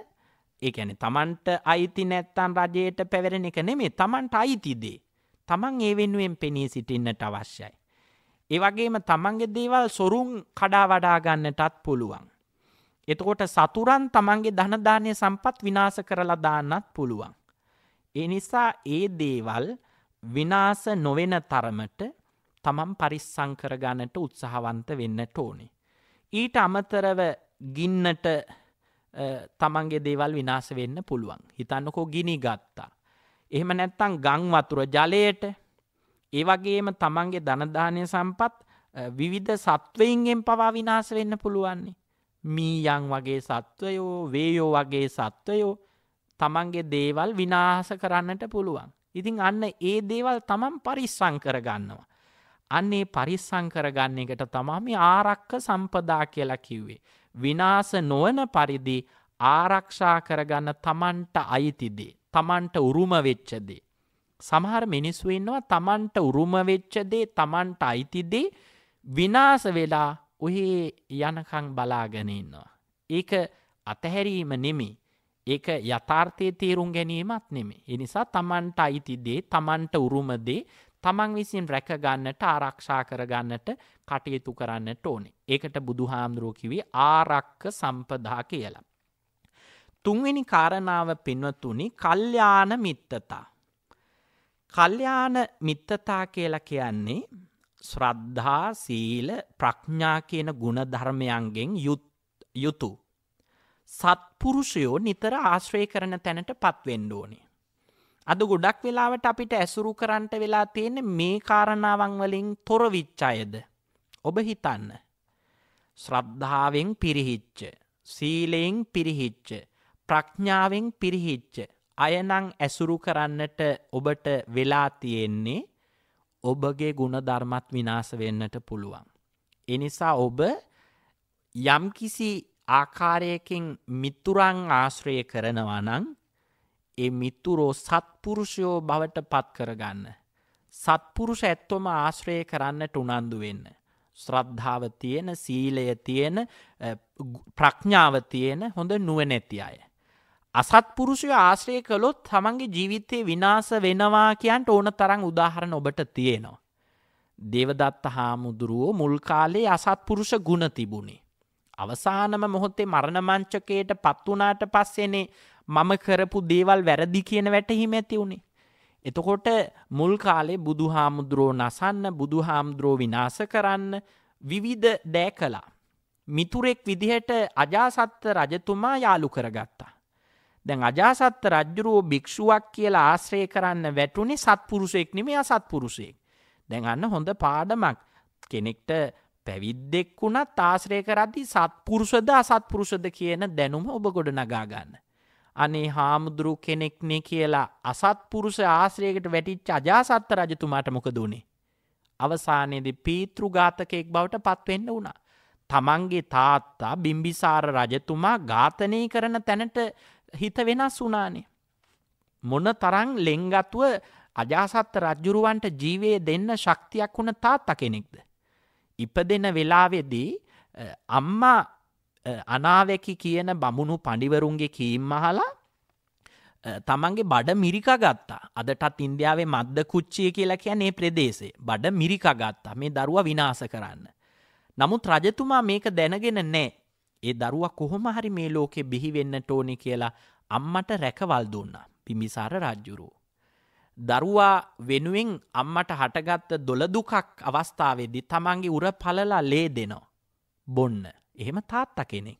ඒැන තමන්ට අයිති නැත්තන් රජයට පැවරෙන එක නෙමේ තමන්ට අයිතිදේ. තමන් ඒ වෙනුවෙන් පෙනී සිටින්නට අවශ්‍යයි. ඒවගේම තමන්ගේ දේවල් සොරුම් කඩා වඩාගන්නටත් පුළුවන්. එතකොට සතුරන් තමන්ගේ ධනධානය සම්පත් විනාස කරලා දාන්නත් පුළුවන්. ඒ නිසා ඒ දේවල් විනාස නොවෙන තරමට තමන් පරිස්සංකරගන්නට උත්සාහවන්ත වෙන්න ඕනේ. ඊට අමතරව ගින්නට තමන්ගේ දේවල් විනාස වෙන්න පුළුවන් හිතන්නකෝ ගිනි ගත්තා. එහෙම නැත්තං ගංවතුර ජලයට ඒ වගේම තමන්ගේ ධනධානය සම්පත් විවිධ සත්වයින්ගෙන් පවා විනාස වෙන්න පුළුවන්නේ. මීයන් වගේ සත්වයෝ වේයෝ වගේ සත්වයෝ තමන්ගේ දේවල් විනාහස කරන්නට පුළුවන්. ඉතින් අන්න ඒ දේවල් තමන් පරිස්සං කරගන්නවා. අන්නේ පරිස්සං කරගන්න එකට තමා මේ ආරක්ක සම්පදා කියලා කිව්වේ. විනාස නොවන පරිදි ආරක්ෂා කරගන්න තමන්ට අයිතිදේ. තමන්ට උරුම වෙච්චදේ. සමහර මිනිස්සු ඉන්නවා තමන්ට උරුම වෙච්චදේ තමන්ට අයිතිදේ විනාස වෙලා ඔහේ යනකං බලාගෙන ඉන්නවා. ඒක අතහැරීම නෙමේ. ඒක යථාර්ථයේ තේරුම් ගැනීමත් නෙමේ. එනිසා තමන්ට අයිතිදේ තමන්ට උරුමදේ තමන් විසින් රැකගන්නට ආරක්ෂා කරගන්නට කටයුතු කරන්නට ඕනේ. ඒකට බුදුහාමුදුරුව කිවි ආරක්ක සම්පදා කියලා. තුන්වෙනි කාරණාව පින්වතුනි කල්යාණ මිත්තතා. කල්යාණ මිත්තතා කියලා කියන්නේ ශ්‍රද්ධා සීල ප්‍රඥා කියන ගුණධර්මයන්ගෙන් යුතු සත්පුරුෂයෝ නිතර ආශ්‍රය කරන තැනට පත්වෙන්න ඕනේ. අද ගොඩක් වෙලාවට අපිට ඇසුරු කරන්ට වෙලා තියෙන මේ කාරණාවන් වලින් තොරවිච්ච අයද ඔබ හිතන්න ශ්‍රද්ධාවෙන් පිරිහිච්ච සීලයෙන් පිරිහිච්ච ප්‍රඥාවෙන් පිරිහිච්ච අයනං ඇසුරු කරන්නට ඔබට වෙලා තියෙන්නේ ඔබගේ ගුණ ධර්මත් විනාස වෙන්නට පුළුවන්. එනිසා ඔබ යම්කිසි ආකාරයකින් මිතුරං ආශ්‍රය කරනවා නං ඒ මිතුරෝ සත්පුරුෂයෝ බවට පත් කරගන්න. සත්පුරුෂ ඇත්තොම ආශ්‍රය කරන්නට උනන්දු වෙන්න. ශ්‍රද්ධාව තියෙන සීලය තියෙන ප්‍රඥාව තියෙන හොඳ නුවනැති අය. අසත්පුරුෂය ආශ්‍රය කළොත් තමන්ගේ ජීවිතය විනාස වෙනවා කියන්ට ඕන තරං උදාහරණ ඔබට තියෙනවා. දේවදත්ත හාමුදුරුවෝ මුල්කාලේ අසත්පුරුෂ ගුණ තිබුණේ. අවසානම මොහොතේ මරණමංචකයට පත්වනාට පස්සෙනේ මම කරපු දේවල් වැරදි කියන වැටහිම ඇති වුණේ. එතකොට මුල් කාලේ බුදු හාමුදුරෝ නසන්න බුදු හාමුදුරෝ විනාස කරන්න විවිධ දෑ කලා. මිතුරෙක් විදිහට අජාසත්ත රජතුමා යාලු කරගත්තා. දැන් අජාසත්ත රජ්ජුරුවෝ භික්ෂුවක් කියලා ආශ්‍රය කරන්න වැටුනේ සත්පුරුසෙක් නෙමේ අසත්පුරුසෙක්. දැන් අන්න හොඳ පාඩමක් කෙනෙක්ට පැවිද්දෙක් වුණත් ආශ්‍රය කරද්දි සත්පුරුෂද අසත්පුරුෂද කියන දැනුම ඔබ ගොඩ නගා ගන්න. අනේ හාමුදුරු කෙනෙක්නේ කියලා අසත්පුරුෂ ආශ්‍රයකට වැටිච් අජාසත්ත රජතුමාට මොක දුණේ. අවසානයේදි පීතෘගාතකයෙක් බවට පත්වෙන්න වුණා. තමන්ගේ තාත්තා බිම්බිසාර රජතුමා ඝාතනය කරන තැනට හිත වෙනස් වුනානේ. මොන තරං ලෙංගත්තුව අජාසත්ත රජ්ජුරුවන්ට ජීවේ දෙන්න ශක්තියක් වුණ තාත්ත කෙනෙක්ද. ඉප දෙන වෙලාවෙදී අම්මා අනාවැකි කියන බමුණු පඩිවරුන්ගේ කීම් අහලා තමන්ගේ බඩ මිරිකා ගත්තා අදටත් ඉන්දියාවේ මද්ද කුච්චිය කියලා කියන්නේ ප්‍රදේශේ බඩ මිරිකා ගත්තා මේ දරුවා විනාශ කරන්න. නමුත් රජතුමා මේක දැනගෙන නෑ. ඒ දරුවා කොහොම හරි මේ ලෝකෙ බිහි වෙන්නට ඕනේ කියලා අම්මට රැකවල් දුන්නා. පිමිසාර රජුරෝ. දරුවා වෙනුවෙන් අම්මට හටගත්ත දොළ දුකක් අවස්ථාවේදී තමන්ගේ උර පළලා ලේ දෙනවා. බොන්න. එහෙම තාත්තා කෙනෙක්.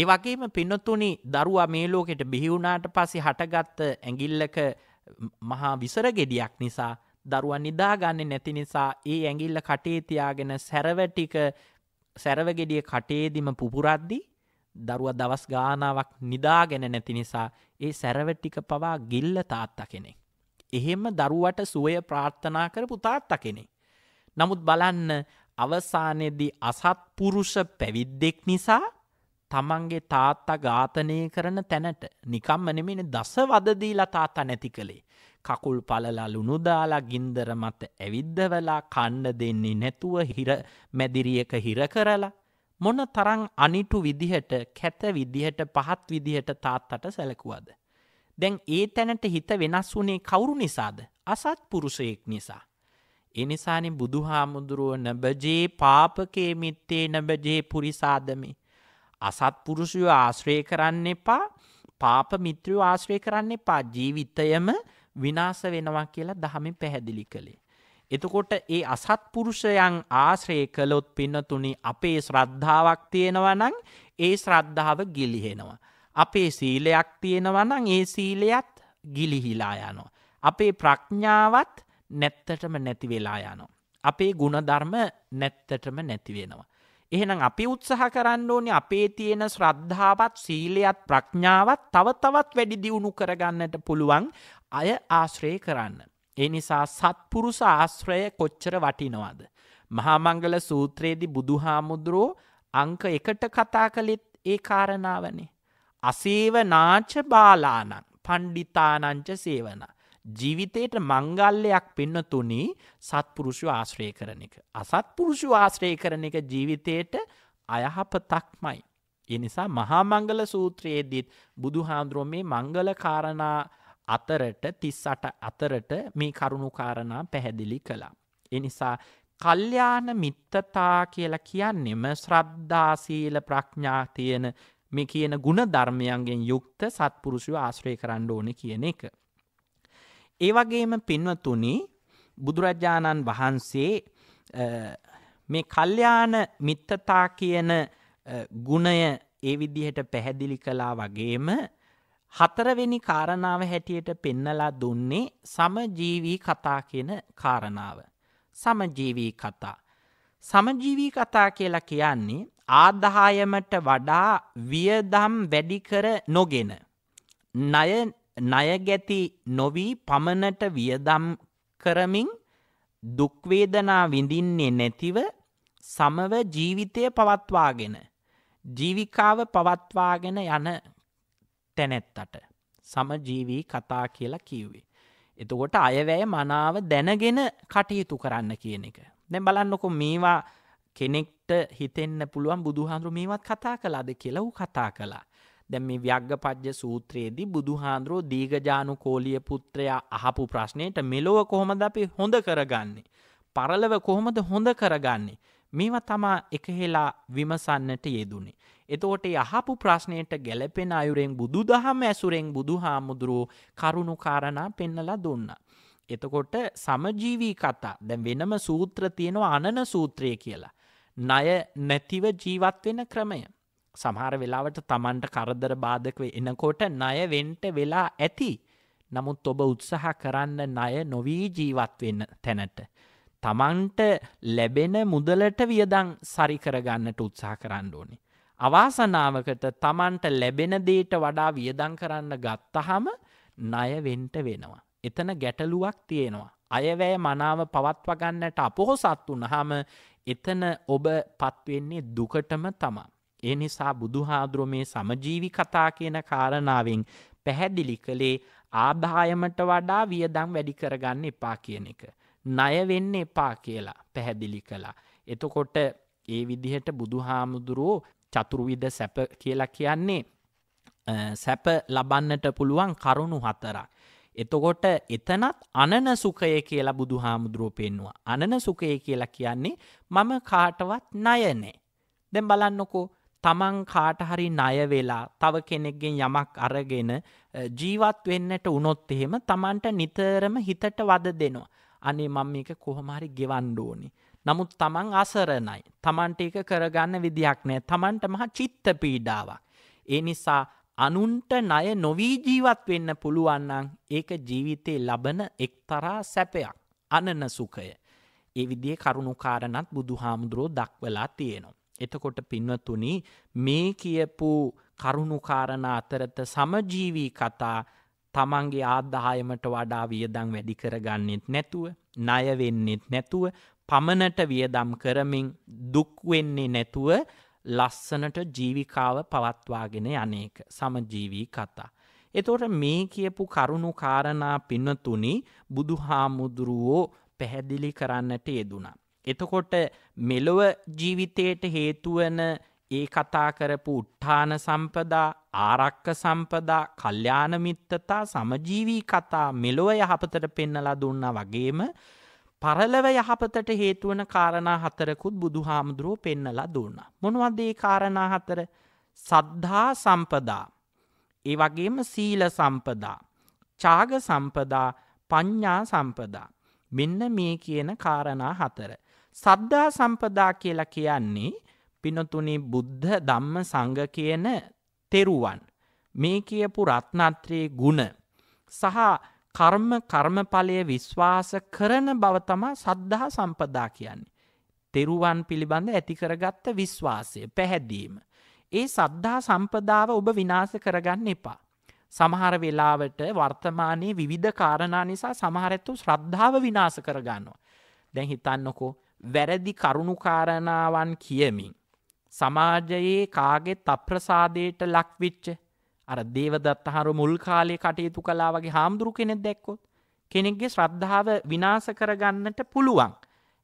ඒ වගේම පින්නතුනි දරුවා මේ ලෝකෙට බිහිවුණාට පස්සේ හටගත්ත ඇඟිල්ලක මහා විසර ගෙඩියක් නිසා දරුවන් නිදාගන්නේ නැති නිසා ඒ ඇඟිල්ල කටේ තියාගෙන සැරව ටික සැරව ගෙඩිය කටේදිම පුපුරද්දී දරුවා දවස් ගානාවක් නිදාගෙන නැති නිසා ඒ සැරව ටික පවා ගිල්ල තාත්තා කෙනෙක්. එහෙම දරුවට සුවය ප්‍රාර්ථනා කරපු තාත්තා කෙනෙක්. නමුත් බලන්න අවසානයේදී අසත්පුරුෂ පැවිද්දෙක් නිසා තමන්ගේ තාත්තා ඝාතනය කරන තැනට නිකම්ම නෙමෙයින දසවදදීලා තාත්තා නැති කළේ. කකුල් පලලා ලුණු දාලා ගින්දර මත ඇවිද්දවලා කන්න දෙන්නේ නැතුව හිර මැදිරියක හිර කරලා මොන තරම් අනිටු විදිහට කැත විදිහට පහත් විදිහට තාත්තට සැලකුවද. දැන් ඒ තැනට හිත වෙනස් වුනේ කවුරු නිසාද? අසත්පුරුෂයෙක් නිසා. එනිසානි බුදු හාමුදුරුව නබජේ පාපකේ මිත්තේ නබජේ පුරිසාදමි. අසත්පුරුෂය ආශ්‍රය කරන්න එපා පාප මිත්‍රයෝ ආශ්‍රය කරන්න එපා ජීවිතයම විනාස වෙනවා කියලා දහමි පැහැදිලි කළේ. එතකොට ඒ අසත්පුරුෂයන් ආශ්‍රය කළොත් පින්නතුනි අපේ ශ්‍රද්ධාවක් තියෙනවනං ඒ ශ්‍රද්ධාව ගිලිහෙනවා. අපේ සීලයක් තියෙනවනං ඒ සීලයත් ගිලිහිලා යනවා. අපේ ප්‍රඥාවත් නැත්තටම නැති වෙලා යනවා. අපේ ගුණධර්ම නැත්තටම නැතිවෙනවා. එහෙනම් අපි උත්සාහ කරන්න ඕනේ අපේ තියෙන ශ්‍රද්ධාවත් සීලයත් ප්‍රඥාවත් තව තවත් වැඩි දියුණු කරගන්නට පුළුවන් අය ආශ්‍රය කරන්න. ඒ නිසා සත්පුරුෂ ආශ්‍රය කොච්චර වටිනවද. මහාමංගල සූත්‍රයේදි බුදුහාමුදුරෝ අංක එකට කතා කළෙත් ඒ කාරණාවනේ. අසේව නාච බාලානං පණ්ඩිතානංච සේවනා. ජීවිතයට මංගල්ලයක් පෙන්නතුනි සත්පුරුෂු ආශ්‍රය කරන එක. අසත්පුරුෂු ආශ්‍රය කරන එක ජීවිතයට අයහපතක්මයි. එනිසා මහා මංගල සූත්‍රයේදීත් බුදුහාන්දුරුවෝ මේ මංගල කාරණා අතරට තිස් අට අතරට මේ කරුණුකාරණා පැහැදිලි කළා. එනිසා කල්්‍යාන මිත්තතා කියලා කියන්නෙම ශ්‍රද්ධාසීල ප්‍රඥා තියෙන මේ කියන ගුණ ධර්මයන්ගෙන් යුක්ත සත්පුරුෂය ආශ්‍රය කරන්න ඕන කියන එක. ඒ වගේම පින්වතුනි බුදුරජාණන් වහන්සේ මේ කල්යාණ මිත්තතා කියන ගුණය ඒ විදිහට පැහැදිලි කළා වගේම හතරවෙනි කාරණාව හැටියට පෙන්නලා දුන්නේ සමජීවී කතා කියන කාරණාව. සමජීවී කතා. සමජීවී කතා කියලා කියන්නේ ආදායමට වඩා වියදම් වැඩි කර නොගෙන ණය ණයගැති නොවී පමණට වියදම් කරමින් දුක්වේදනා විඳින්නේ නැතිව සමව ජීවිතය පවත්වාගෙන ජීවිකාව පවත්වාගෙන යන තැනැත්තට සමජීවී කතා කියලා කිව්වේ. එතකොට අයවැය මනාව දැනගෙන කටයුතු කරන්න කියන එක. දැ බලන්නකො මේවා කෙනෙක්ට හිතෙන්න්න පුළුවන් බුදුහාඳුරු මේවත් කතා කලාද කියලා වූ කතා කලා. දැ මේ ව්‍යග්ගපජ්්‍ය සූත්‍රයේදී බුදුහාන්දුරෝ දීගජානුකෝලිය පුත්‍රයා අහපු ප්‍රශ්නයට මෙලොව කොහොමද අපි හොඳ කරගන්නේ. පරලව කොහොමද හොඳ කරගන්නේ. මේවා තමා එකහෙලා විමසන්නට යෙදුනේ. එතෝට යහපු ප්‍රශ්නයට ගැලපෙන අයුරෙන් බුදු දහම ඇසුරෙන් බුදු හාමුදුරුවෝ කරුණු කාරණා පෙන්නලා දුන්න. එතකොට සමජීවී කතා දැ වෙනම සූත්‍ර තියෙනවා අනන සූත්‍රය කියලා. ණය නැතිව ජීවත් වෙන ක්‍රමය. සමහර වෙලාවට තමන්ට කරදර බාධකව එනකොට ණය වෙන්ට වෙලා ඇති. නමුත් ඔබ උත්සහ කරන්න ණය නොවී ජීවත්වෙන්න තැනට. තමන්ට ලැබෙන මුදලට වියදං සරිකරගන්නට උත්සාහ කරන්න ඕනි. අවාසනාවකට තමන්ට ලැබෙන දේට වඩා වියදං කරන්න ගත්තහම ණයවෙන්ට වෙනවා. එතන ගැටලුවක් තියෙනවා. අයවැය මනාව පවත්වගන්නට අපොහොසත් වුනහම එතන ඔබ පත්වෙන්නේ දුකටම තමා. ඒ නිසා බුදුහාදුරෝ මේ සමජීවි කතා කියන කාරණාවෙන් පැහැදිලි කළේ ආදායමට වඩා වියදම් වැඩි කරගන්න එපා කියන එක. ණය වෙන්න එපා කියලා පැහැදිලි කළා. එතකොට ඒ විදිහට බුදුහාමුදුරෝ චතුර්විධ සැප කියලා කියන්නේ සැප ලබන්නට පුළුවන් කරුණු හතරක්. එතකොට එතනත් අනන සුඛය කියලා බුදුහාමුදුරුවෝ පෙන්නවා. අනන සුඛය කියලා කියන්නේ මම කාටවත් ණය නැහැ. දැන් බලන්නකෝ තමන් කාටහරි ණය වෙලා තව කෙනෙක්ගෙන් යමක් අරගෙන ජීවත් වෙන්නට වුණොත් එහෙම තමන්ට නිතරම හිතට වද දෙනවා. අනේ මම මේක කොහොම හරි ගෙවන්න ඕනේ. නමුත් තමන් අසරණයි. තමන්ට ඒක කරගන්න විදියක් නෑ. තමන්ට මහා චිත්ත පීඩාවක්. ඒ නිසා අනුන්ට ණය නොවී ජීවත් වෙන්න පුළුවන් නම් ඒක ජීවිතේ ලබන එක්තරා සැපයක්. අනන සුඛය. ඒ විදිහේ කරුණුකාරණත් බුදුහාමුදුරෝ දක්වලා තියෙනවා. එතකොට පින්වතුනි මේ කියපු කරුණුකාරණ අතරත සමජීවී කතා තමන්ගේ ආදායමට වඩා වියදං වැඩි කරගන්නෙත් නැතුව ණය වෙන්නෙත් නැතුව පමණට වියදම් කරමින් දුක් වෙන්නේ නැතුව ලස්සනට ජීවිකාව පවත්වාගෙන යන්නේක සමජීවී කතා. එතකොට මේ කියපු කරුණු කාරණා පින්නතුනි බුදුහාමුදුරුවෝ පැහැදිලි කරන්නට යෙදුනා. එතකොට මෙලොව ජීවිතයට හේතුවන ඒ කතා කරපු උට්ඨාන සම්පදා ආරක්ක සම්පදා කල්්‍යානමිත්තතා සමජීවී කතා මෙලොව යහපතට පෙන්නලා දුන්නා වගේම පරලව යහපතට හේතුවන කාරණා හතරකුත් බුදුහාමුදුරුව පෙන්නලා දුන්න. මොනවද ඒ කාරණා හතර සද්ධා සම්පදා. ඒ වගේම සීල සම්පදා. චාග සම්පදා පඤ්ඥා සම්පදා. මෙන්න මේ කියන කාරණා හතර. සද්ධා සම්පදා කියලා කියන්නේ පිනොතුනි බුද්ධ ධම්ම සංඝ කියන තෙරුවන් මේ කියපු රත්නත්‍රයේ ගුණ සහ කර්ම කර්මඵලය විශ්වාස කරන බව තමා සද්ධා සම්පදා කියන්නේ. තෙරුවන් පිළිබඳ ඇති කරගත්ත විශ්වාසය පැහැදීම. ඒ සද්ධා සම්පදාව ඔබ විනාශ කරගන්න එපා. සමහර වෙලාවට වර්තමානයේ විවිධ කාරණා නිසා සමහරැත්තු ශ්‍රද්ධාව විනාශ කරගන්නවා. දැන් හිතන්නකෝ වැරදි කරුණුකාරණාවන් කියමින්. සමාජයේ කාගේ තප්‍රසාදයට ලක්විච්ච අර දේවදත්ත හරු මුල් කාලේ කටයුතු කලා වගේ හාමුදුරු කෙනෙක් දැක්කොත් කෙනෙක්ගේ ශ්‍රද්ධාව විනාස කරගන්නට පුළුවන්.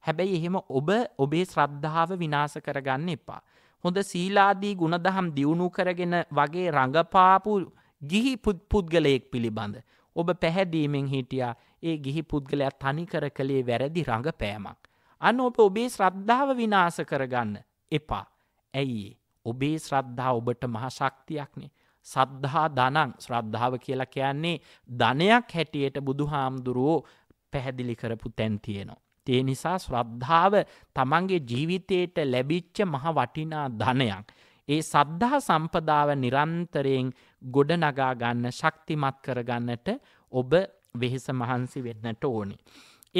හැබැයි එහෙම ඔබ ඔබේ ශ්‍රද්ධාව විනාස කරගන්න එපා. හොඳ සීලාදී ගුණදහම් දියුණු කරගෙන වගේ රඟපාපු ගිහි පුද්ගලයෙක් පිළිබඳ. ඔබ පැහැදීමෙන් හිටියා ඒ ගිහි පුද්ගලයා තනිකර කළේ වැරදි රඟපෑමක්. අන්න ඔබ ඔබේ ශ්‍රද්ධාව විනාස කරගන්න එපා. ඇයි ඔබේ ශ්‍රද්ධා ඔබට මහ ශක්තියක්නේ. සද්ධහා දනං ශ්‍රද්ධාව කියලා කියන්නේ ධනයක් හැටියට බුදු හාමුදුරුවෝ පැහැදිලි කරපු තැන් තියෙනවා. තිය නිසා ශ්‍රද්ධාව තමන්ගේ ජීවිතයට ලැබිච්ච මහ වටිනා ධනයක්. ඒ සද්ධහා සම්පදාව නිරන්තරයෙන් ගොඩනගා ගන්න ශක්තිමත් කරගන්නට ඔබ වෙහෙස මහන්සි වෙන්නට ඕනේ.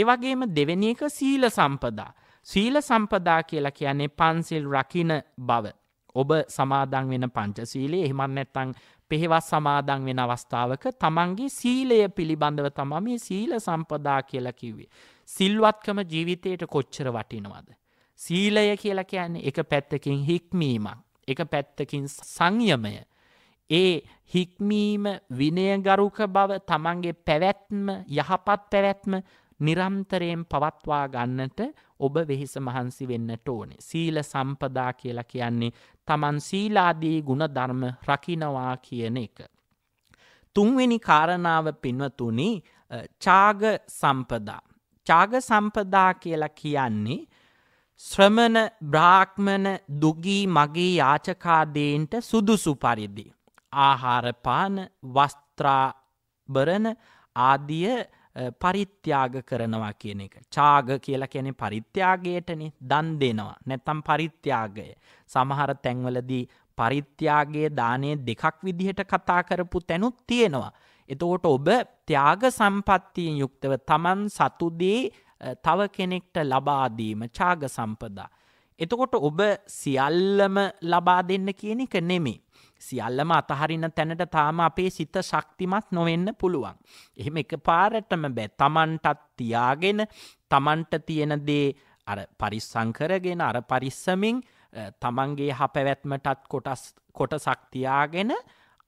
ඒවගේම දෙවෙනි එක සීල සම්පදා. සීල සම්පදා කියලා කියන්නේ පන්සිල් රකින බව. ඔබ සමාදන් වෙන පංචසීලයේ එහෙමත් නැත්නම් පෙහෙවස් සමාදන් වෙන අවස්ථාවක තමන්ගේ සීලය පිළිබඳව තමයි මේ සීල සම්පදා කියලා කිව්වේ. සිල්වත්කම ජීවිතයට කොච්චර වටිනවද? සීලය කියලා කියන්නේ එක පැත්තකින් හික්මීමක්, එක පැත්තකින් සංයමය. ඒ හික්මීම විනයගරුක බව තමන්ගේ පැවැත්ම යහපත් පැවැත්ම නිරන්තරයෙන් පවත්වා ගන්නට ඔබ වෙහෙස මහන්සි වෙන්නට ඕනේ. සීල සම්පදා කියලා කියන්නේ තමන් සීලාදී ಗುಣධර්ම රකින්නවා කියන එක. තුන්වෙනි කාරණාව පින්වතුනි චාග සම්පදා. චාග සම්පදා කියලා කියන්නේ ශ්‍රමණ බ්‍රාහ්මණ දුගී මගේ යාචකාදීන්ට සුදුසු පරිදි ආහාර පාන වස්ත්‍රාභරණ ආදී පරිත්‍යාග කරනවා කියන එක. චාග කියලා කියන්නේ පරිත්‍යාගයටනේ දන් දෙනවා. නැත්තම් පරිත්‍යාගය. සමහර තැන්වලදී පරිත්‍යාගයේ දානේ දෙකක් විදිහට කතා කරපු තැනුත් තියෙනවා. එතකොට ඔබ ත්‍යාග සම්පත්තියෙන් යුක්තව Taman සතුදී තව කෙනෙක්ට ලබා දීම චාග සම්පදා. එතකොට ඔබ සියල්ලම ලබා දෙන්න කියන එක නෙමෙයි. සියල්ලම අතහරින්න තැනට තාම අපේ සිත ශක්තිමත් නොවෙන්න පුළුවන්. එහෙම එක පාරටම බෑ තමන්ටත් තියාගෙන තමන්ට තියෙන දේ අර පරිස්සංකරගෙන අර පරිස්සමින් තමන්ගේ හපැවැත්මටත් කොට සක්තියාගෙන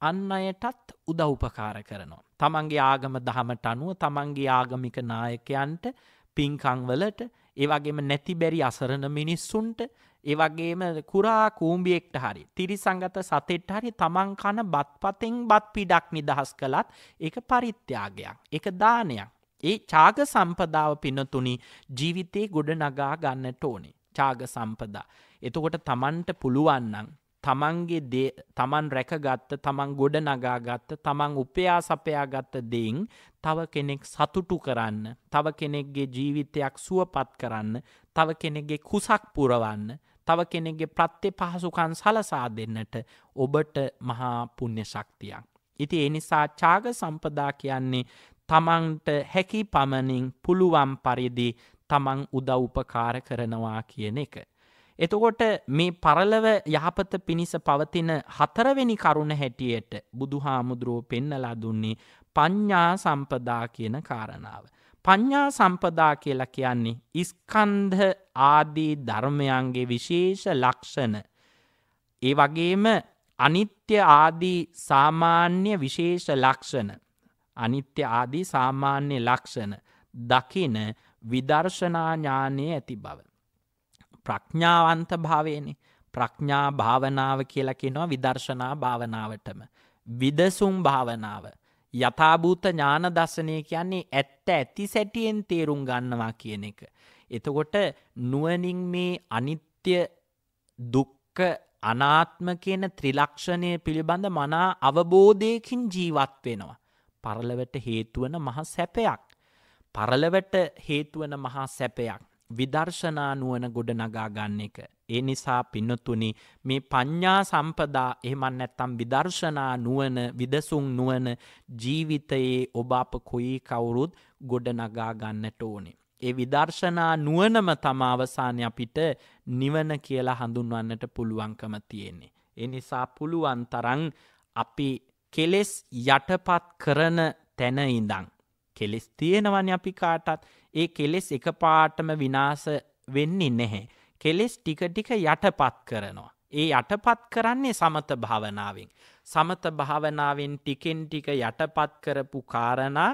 අන්න අයටත් උදව්පකාර කරනවා. තමන්ගේ ආගම දහමට අනුව තමන්ගේ ආගමික නායකයන්ට පින්කංවලට ඒවගේම නැතිබැරි අසරණ මිනිස්සුන්ට ඒ වගේම කුරා කූම්බියෙක්ට හරි තිරිසංගත සතෙට්ට හරි තමන් කන බත්පතෙන් බත් පිඩක් නිදහස් කළත් එක පරිත්‍යාගයක් එක දානයක්. ඒ චාග සම්පදාව පිනතුනි ජීවිතේ ගොඩ නගා ගන්නට ඕනේ චාග සම්පදා. එතකොට තමන්ට පුළුවන්නන් තමන්ගේ තමන් රැකගත්ත තමන් ගොඩ නගාගත්ත තමන් උපයා සපයාගත්ත දෙයින් තව කෙනෙක් සතුටු කරන්න තව කෙනෙක්ගේ ජීවිතයක් සුවපත් කරන්න තව කෙනෙක්ගේ කුසක් පුරවන්න තව කෙනෙගේ ප්‍රත්්‍ය පහසුකන් සලසා දෙන්නට ඔබට මහා පුුණ්‍ය ශක්තියක්. ඉති එනිසා චාග සම්පදා කියන්නේ තමන්ට හැකි පමණින් පුළුවන් පරිදි තමන් උදව්පකාර කරනවා කියන එක. එතකොට මේ පරලව යහපත පිණිස පවතින හතරවෙනි කරුණ හැටියට බුදු හාමුදුරුවෝ පෙන්නලා දුන්නේ පඤ්ඥා සම්පදා කියන කාරණාව. පඤ්ඤා සම්පදා කියලා කියන්නේ ඉස්කන්ධ ආදී ධර්මයන්ගේ විශේෂ ලක්ෂණ. ඒ වගේම අනිත්‍ය ආදී සාමාන්‍ය විශේෂ ලක්ෂණ. අනිත්‍ය ආදී සාමාන්‍ය ලක්ෂණ දකින විදර්ශනා ඥානයේ ඇති බව. ප්‍රඥාවන්ත භාවයනේ ප්‍රඥා භාවනාව කියලා කියනවා විදර්ශනා භාවනාවටම. විදසුම් භාවනාව යථාභූත ඥාන දසනය කියන්නේ ඇත්ත ඇති සැටියෙන් තේරුම් ගන්නවා කියන එක. එතකොට නුවනින් මේ අනිත්‍ය දුක්ක අනාත්ම කියන ත්‍රිලක්ෂණය පිළිබඳ මනා අවබෝධයකින් ජීවත් වෙනවා. පරලවට හේතුවන මහ සැපයක්. පරලවට හේතුවන මහා සැපයක් විදර්ශනානුවන ගොඩ නගා ගන්න එක. ඒ නිසා පින්නතුනි මේ පඤ්ඤා සම්පදා එහෙමත් නැත්නම් විදර්ශනා නුවණ විදසුන් නුවණ ජීවිතයේ ඔබ අප කොයි කවුරුත් ගොඩනගා ගන්නට ඕනේ. ඒ විදර්ශනා නුවණම තම අවසානයේ අපිට නිවන කියලා හඳුන්වන්නට පුළුවන්කම තියෙන්නේ. ඒ නිසා පුළුවන් තරම් අපි කෙලෙස් යටපත් කරන තැන ඉඳන් කෙලෙස් තියෙනවනේ අපි කාටත් ඒ කෙලෙස් එකපාරටම විනාශ වෙන්නේ නැහැ. කෙලෙස් ටික ටික යටපත් කරනවා. ඒ යටපත් කරන්නේ සමත භාවනාවෙන්. සමත භාවනාවෙන් ටිකෙන් ටික යටපත් කරපු කාරණා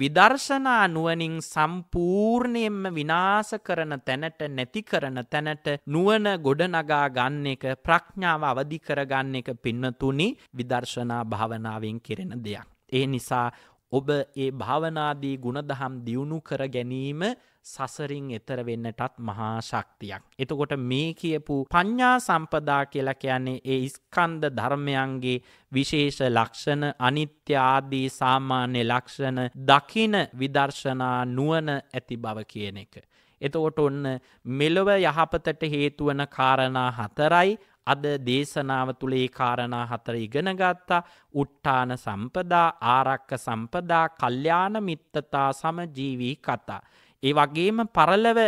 විදර්ශනා නුවනින් සම්පූර්ණයෙන්ම විනාශ කරන තැනට නැති කරන තැනට නුවන ගොඩනගා ගන්න එක ප්‍රඥාව අවදි කරගන්න එක පින්නතුනි විදර්ශනා භාවනාවෙන් කෙරෙන දෙයක්. ඒ නිසා ඔබ ඒ භාවනාදී ගුණදහම් දියුණු කර ගැනීම සසරින් එතර වෙන්නටත් මහා ශක්තියක්. එතකොට මේ කියපු පඤ්ඥා සම්පදා කියලා කියන්නේ ඒ ස්කන්ද ධර්මයන්ගේ විශේෂ ලක්ෂණ අනිත්‍යාදී සාමාන්‍ය ලක්ෂණ දකින විදර්ශනා නුවන ඇති බව කියන එක. එතකොට ඔන්න මෙලොව යහපතට හේතුවන කාරණා හතරයි අද දේශනාව තුළ ඒ කාරණා හතර ඉගෙනගත්තා උට්ටාන සම්පදා ආරක්ක සම්පදා කල්්‍යාන මිත්තතා සමජීවී කතා. ඒ වගේම පරලව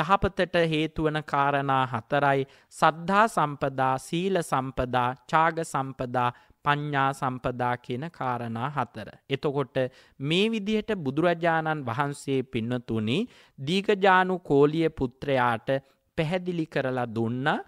යහපතට හේතුවන කාරණා හතරයි සද්ධා සම්පදා සීල සම්පදා චාග සම්පදා පඤ්ඥා සම්පදා කියන කාරණා හතර. එතකොට මේ විදිහට බුදුරජාණන් වහන්සේ පින්නතුනි දීගජානු කෝලිය පුත්‍රයාට පැහැදිලි කරලා දුන්නා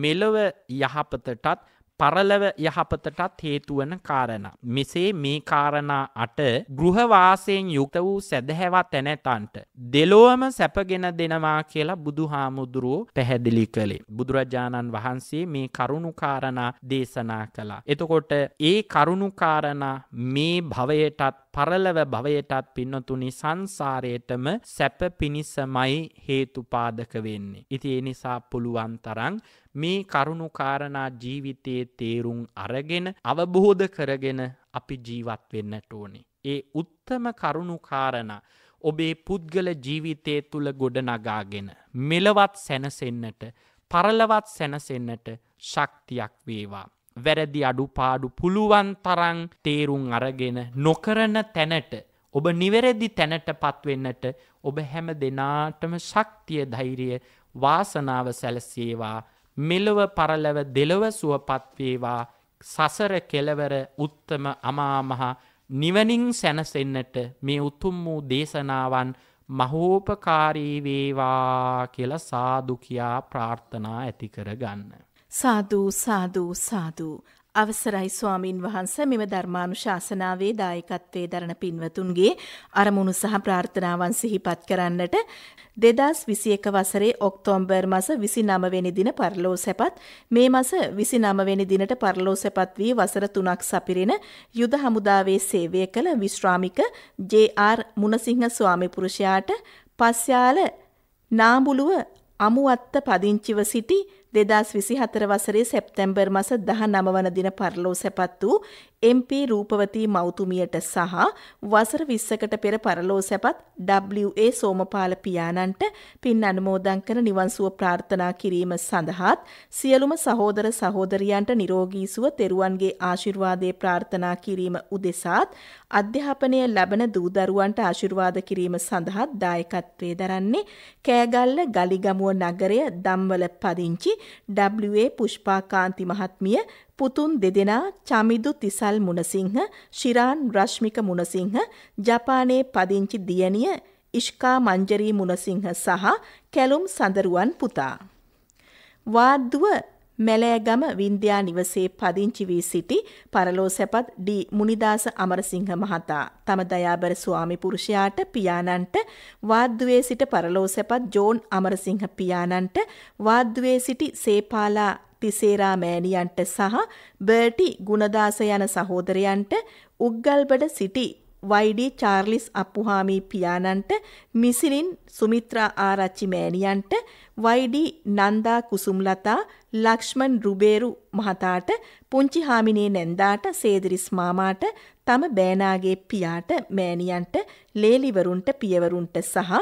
මෙලොව යහපතටත් පරලව යහපතටත් හේතුවන කාරණ. මෙසේ මේ කාරණා අට ගෘහවාසයෙන් යුක්ත වූ සැදහැවත් තැනැතන්ට. දෙලෝම සැපගෙන දෙනවා කියලා බුදු හාමුදුරුවෝ පැහැදිලි කළේ. බුදුරජාණන් වහන්සේ මේ කරුණුකාරණා දේශනා කළා. එතකොට ඒ කරුණුකාරණා මේ භවයටත් පරලව භවයටත් පින්නතුනි සංසාරයටම සැප පිණිසමයි හේතුපාදක වෙන්නේ. ඉති එනිසා පුළුවන් තරං මේ කරුණුකාරණා ජීවිතයේ තේරුම් අරගෙන අවබෝධ කරගෙන අපි ජීවත් වෙන්නට ඕනේ. ඒ උත්තම කරුණුකාරණ ඔබේ පුද්ගල ජීවිතය තුළ ගොඩනගාගෙන. මෙලවත් සැනසෙන්නට පරලවත් සැනසෙන්නට ශක්තියක් වේවා. වැරදි අඩු පාඩු පුළුවන් තරං තේරුම් අරගෙන නොකරන තැනට ඔබ නිවැරදි තැනට පත්වෙන්නට ඔබ හැම දෙනාටම ශක්තිය ධෛරිය වාසනාව සැලසේවා මෙලොව පරලව දෙලොව සුවපත්වේවා සසර කෙලවර උත්තම අමාමහා නිවනින් සැනසෙන්නට මේ උතුම් වූ දේශනාවන් මහෝපකාරී වේවා කියලා සාදු කියා ප්‍රාර්ථනා ඇති කරගන්න. සාදූ සාදූ සාදූ අවසරයි ස්වාමීන් වහන්ස මෙම ධර්මානුශාසනාවේ දායකත්වයේ දරණ පින්වතුන්ගේ අරමුණු සහ ප්‍රාර්ථනාවන් සිහිපත් කරන්නට 2021 වසරේ ඔක්තෝබර් මාස 29 වෙනි දින පරලෝ සැපත් මේ මාස 29 වෙනි දිනට පරලෝ සැපත් වී වසර 3ක් සපිරෙන යුද හමුදාවේ සේවය කළ විශ්‍රාමික ජේ.ආර්. මුණසිංහ ස්වාමි පුරුෂයාට පස්යාල නාඹුලුව අමුවත්ත පදිංචිව සිටි 2024 වසරේ සැප්තැම්බර් මස 19 වන දින පරලෝ සැපත් වූ MP රූපවතී මෞතුමියට සහ වසර 20කට පෙර පරලෝ සැපත් WA සෝමපාල පියාණන්ට පින් අනුමෝදන් කර නිවන් සුව ප්‍රාර්ථනා කිරීම සඳහාත් සියලුම සහෝදර සහෝදරියන්ට නිරෝගී සුව තෙරුවන්ගේ ආශිර්වාදයේ ප්‍රාර්ථනා කිරීම උදෙසාත් අධ්‍යාපනය ලැබන දූ දරුවන්ට ආශිර්වාද කිරීම සඳහා දායකත්වයේ දරන්නේ කෑගල්ල ගලිගමුව නගරය දම්වල පදිංචි WA පුෂ්පාකාන්ති මහත්මිය පුතුන් දෙදෙනා චමිදු තිසල් මුණසිංහ, ශිරාන් රශ්මික මුණසිංහ, ජපානයේ පදිංචි දියණිය ඉෂ්කා මංජරී මුණසිංහ සහ කැලුම් සඳරුවන් පුතා. වාද්දුව මැලෑගම වින්ද්‍යා නිවසේ පදිංචි වී සිටි පරලෝ සැපත් ඩී මුනිදාස අමරසිංහ මහතා තම දයාබර ස්වාමි පුරුෂයාට පියාණන්ට වාද්දුවේ සිට පරලෝ සැපත් ජෝන් අමරසිංහ පියාණන්ට වාද්දුවේ සිටි සේපාලා තිසේරා මෑණියන්ට සහ බර්ටි ගුණදාස යන සහෝදරයන්ට උග්ගල්බඩ සිටි වයිඩී චාර්ලිස් අප්පුහාමි පියාණන්ට මිසිරින් සුමිත්‍රා ආරච්චි මෑණියන්ට වයිඩි නන්දා කුසුම්ලතා ලක්ෂ්මන් රුබේරු මහතාට පුංචි හාමිනේ නැන්දාට සේදරිස් මාමාට තම බෑනාගේ පියාට මෑණියන්ට ලේලිවරුන්ට පියවරුන්ට සහ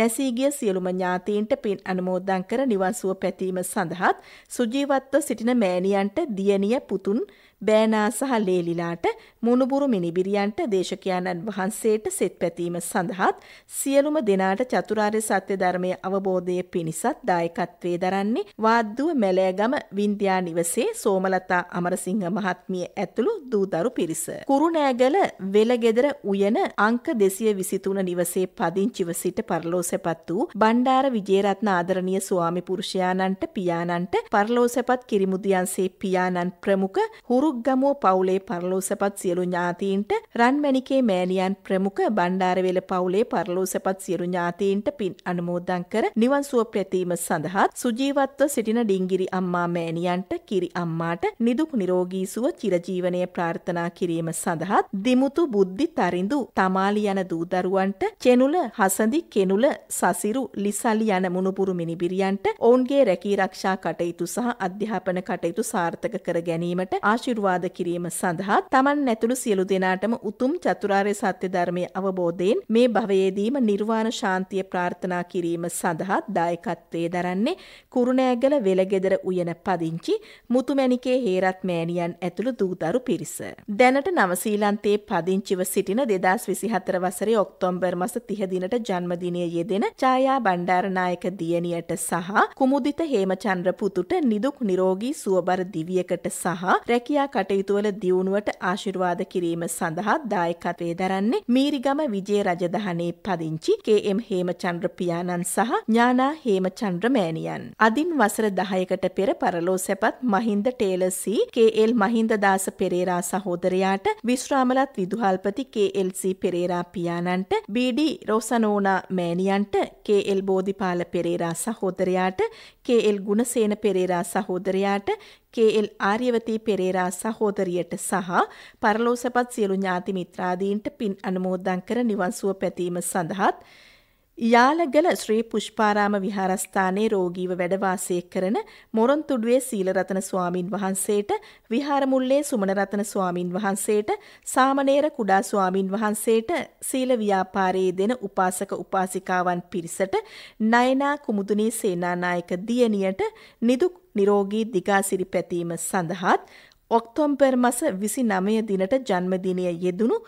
නැසීගිය සියලුම ඥාතීන්ට පින් අනුමෝදන් කර නිවන්සුව පැතීම සඳහාත් සුජීවත්ව සිටින මෑණියන්ට දියණිය පුතුන් බෑනා සහ ලේලිලාට මුණුබුරු මිනිබිරියන්ට දේශකයාණන් වහන්සේට සෙත් පැතීම සඳහාත් සියලුම දෙනාට චතුරාර්ය සත්‍ය ධර්මය අවබෝධය පිණිසත් දායකත්වේ දරන්නේ වාද්දුව මැලෑගම වින්ධ්‍යා නිවසේ සෝමලතා අමරසිංහ මහත්මිය ඇතුළු දූදරු පිරිස. කුරුණෑගල වෙලගෙදර උයන අංක දෙසිය විසිතුන නිවසේ පදිංචිව සිට පරලෝසැපත් වූ බණ්ඩාර විජේරත්න ආදරණිය ස්වාමි පුරුෂයාණන්ට පියාණන්ට පරලෝසැපත් කිරිමුදියන්සේ පියාණන් ප්‍රමුඛ හුරු කුරුක්ගමුව පවුලේ පරලෝසපත් සියලු ඥාතීන්ට රන්මැණිකේ මෑණියන් ප්‍රමුඛ බණ්ඩාරවෙල පවුලේ පරලෝසපත් සියලු ඥාතීන්ට පින් අනුමෝදන් කර නිවන් සුව ප්‍රැතීම සඳහා සුජීවත්ව සිටින ඩිංගිරි අම්මා මෑණියන්ට කිරි අම්මාට නිදුක් නිරෝගී සුව චිරජීවනය ප්‍රාර්ථනා කිරීම සඳහා දිමුතු බුද්ධි තරිඳු තමාලි යන දූදරුවන්ට චෙනුල හසඳි කෙනුල සසිරු ලිසලි යන මුණුපුරු මිනිබිරියන්ට ඔවුන්ගේ රැකී රක්ෂා කටයුතු සහ අධ්‍යාපන කටයුතු සාර්ථක කර ගැනීමට ආශිර්වාද ආශිර්වාද කිරීම සඳහා තමන් ඇතුළු සියලු දෙනාටම උතුම් චතුරාර්ය සත්‍ය ධර්මය අවබෝධයෙන් මේ භවයේදීම නිර්වාණ ශාන්තිය ප්‍රාර්ථනා කිරීම සඳහා දායකත්වයේ දරන්නේ කුරුණෑගල වෙලගෙදර උයන පදිංචි මුතුමැණිකේ හේරත් මෑණියන් ඇතුළු දූදරු පිරිස. දැනට නවසීලන්තයේ පදිංචිව සිටින 2024 වසරේ ඔක්තෝබර් මාස 30 දිනට ජන්මදිනය යෙදෙන ඡායා බණ්ඩාරනායක දියණියට සහ කුමුදිත හේමචන්ද්‍ර පුතුට නිදුක් නිරෝගී සුවබර දිවියකට සහ රැකියා කටයුතුවල දියුණුවට ආශිර්වාද කිරීම සඳහා දායකත්වයේ දරන්නේ මීරිගම විජේ රජදහනේ පදිංචි කේ.එම්. හේමචන්ද්‍ර පියාණන් සහ ඥානා හේමචන්ද්‍ර මෑණියන්. අදින් වසර 10කට පෙර පරලෝ සැපත් මහින්ද ටේලර්සී කේ.එල්. මහින්දදාස පෙරේරා සහෝදරයාට විශ්‍රාමලත් විදුහල්පති කේ.එල්.සී පෙරේරා පියාණන්ට බී.ඩී. රෝසනෝනා මෑණියන්ට කේ.එල්. බෝධිපාල පෙරේරා සහෝදරයාට කේ.එල්. ගුණසේන පෙරේරා සහෝදරයාට කේ.එල්. ආර්යවතී පෙරේරා සහෝදරියට සහ පරලෝසපත් සියලු ඥාති මිත්‍රාදීන්ට පින් අනුමෝදන් කර නිවන් සුව පැතීම සඳහාත් යාලගල ශ්‍රී පුෂ්පාරාම විහාරස්ථානයේ රෝගීව වැඩ වාසය කරන මොරොන්තුඩුවේ සීලරතන ස්වාමින් වහන්සේට විහාරමුල්ලේ සුමනරතන ස්වාමින් වහන්සේට සාමණේර කුඩා ස්වාමින් වහන්සේට සීල ව්‍යාපාරයේ දෙන උපාසක උපාසිකාවන් පිරිසට නයනා කුමුදුනී සේනානායක දියණියට නිදුක් නිරෝගී දිගාසිරි පැතීම සඳහාත් ඔක්තෝම්බර් මස 29 දිනට ජන්මදිනය යෙදුණු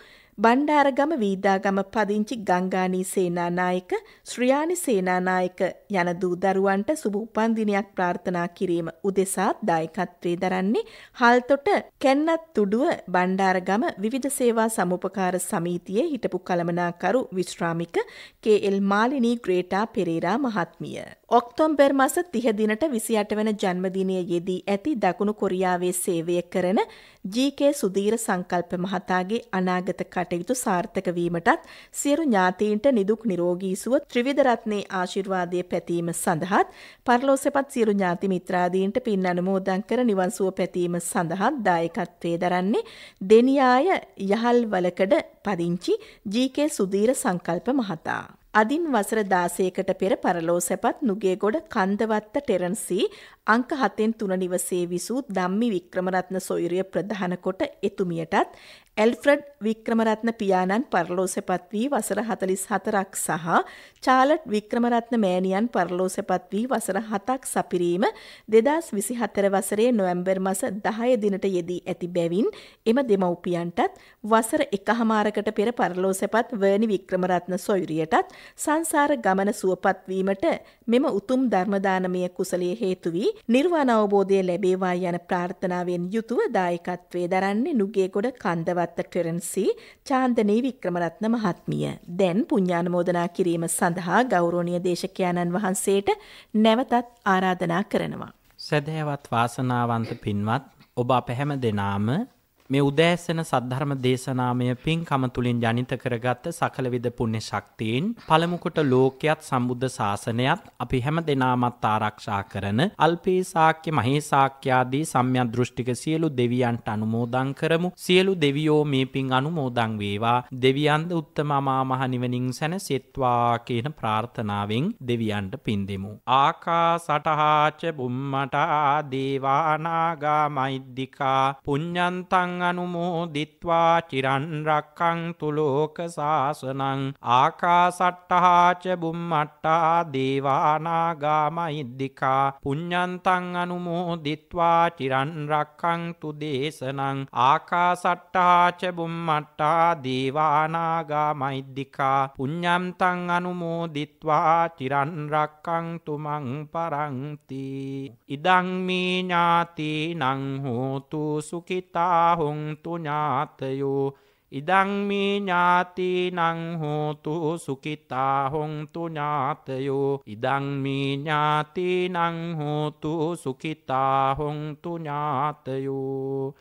බණ්ඩාරගම වීදාගම පදිංචි ගංගානී සේනානායක ශ්‍රියානි සේනානායක යන දූ දරුවන්ට සුබ උපන්දිනයක් ප්‍රාර්ථනා කිරීම උදෙසා දායකත්වයේ දරන්නේ හල්තොට කැන්නත් තුඩුව බණ්ඩාරගම විවිධ සේවා සමුපකාර සමීතියේ හිටපු කළමනාකරු විශ්‍රාමික කේඑල් මාලිනී ග්‍රේටා පෙරේරා මහත්මිය. ඔක්තෝබර් මාස 30 දිනට 28 වන ජන්මදිනයේ යෙදී ඇති දකුණු කොරියාවේ සේවය කරන ජීකේ සුදීර සංකල්ප මහතාගේ අනාගත කටයුතු සාර්ථක වීමටත් සියලු ඥාතීන්ට නිදුක් නිරෝගී සුව ත්‍රිවිධ රත්නේ ආශිර්වාදයේ පැතීම සඳහාත් පරලෝසෙපත් සියලු ඥාති මිත්‍රාදීන්ට පින් අනුමෝදන් කර නිවන් සුව පැතීම සඳහා දායකත්වයේ දරන්නේ දෙනියාය යහල්වලකඩ පදිංචි ජීකේ සුදීර සංකල්ප මහතා අදින් වසර 16කට පෙර පරලෝ සැපත් නුගේගොඩ කන්දවත්ත ටෙරන්සි අංක 7න් 3 නිවසේ විසූ ධම්මි වික්‍රමරත්න සොයුරිය ප්‍රධාන කොට එතුමියටත් ඇල්ෆ්‍රඩ් වික්‍රමරත්න පියාණන් පරලෝසෙපත් වී වසර 44ක් සහ චාලට් වික්‍රමරත්න මෑණියන් පරලෝසෙපත් වී වසර 7ක් සපිරීම 2024 වසරේ නොවැම්බර් මස 10 දිනට යෙදී ඇති බැවින් එම දෙමව්පියන්ටත් වසර එකහමාරකට පෙර පරලෝසෙපත් වර්ණි වික්‍රමරත්න සොයුරියටත් සංසාර ගමන සුවපත් වීමට මෙම උතුම් ධර්ම දානමය කුසලයේ හේතු වී නිර්වාණ අවබෝධය ලැබේවා යන ප්‍රාර්ථනාවෙන් යුතුව දායකත්වයේ දරන්නේ නුගේගොඩ කන්දවත් කරගත්ත ටෙරන්සි චාන්දනී වික්‍රමරත්න මහත්මිය දැන් පුඤ්ඥානමෝදනා කිරීම සඳහා ගෞරෝණය දේශකයාණන් වහන්සේට නැවතත් ආරාධනා කරනවා. සැදෑවත් වාසනාවන්ත පින්වත් ඔබ පැහැම දෙනාම මේ උදෑසන සද්ධර්ම දේශනාමය පින්කම තුලින් ජනිත කරගත්ත සකලවිද පුණ්‍ය ශක්තියින් පළමුකොට ලෝකයත් සම්බුද්ධ ශාසනයත් අපි හැම දෙනාමත් ආරක්ෂා කරන අල්පේ ශාක්‍ය මහේ ශාක්‍යාදී සම්‍යක් දෘෂ්ටික සියලු දෙවියන්ට අනුමෝදන් කරමු සියලු දෙවියෝ මේ පින් අනුමෝදන් වේවා දෙවියන්ද උත්තම මා මහ නිවනින් සැනසෙත්වා කියන ප්‍රාර්ථනාවෙන් දෙවියන්ට පින් දෙමු ආකාසටහාච බුම්මටා දේවානාගා මෛද්దికා පුඤ්ඤන්තං අනුමෝදිත්වා චිරන් රක්කං තුලෝක සාසනං ආකාසට්ටහාච බුම්මට්ටා දේවානාගාමහිද්దికා පුඤ්ඤන්තං අනුමෝදිත්වා චිරන් රක්කං තුදේශනං ආකාසට්ටහාච බුම්මට්ටා දේවානාගාමහිද්దికා පුඤ්ඤන්තං අනුමෝදිත්වා චිරන් රක්කං තුමන් පරන්ති ඉදං මේ ඥාති නං හෝතු සුඛිතා සුඤ්ඤතුන්තු ඥාතයෝ ඉදං මේ ඥාතිනං හෝතු සුඛිතා හොන්තු ඥාතයෝ ඉදං මේ ඥාතිනං හෝතු සුඛිතා හොන්තු ඥාතයෝ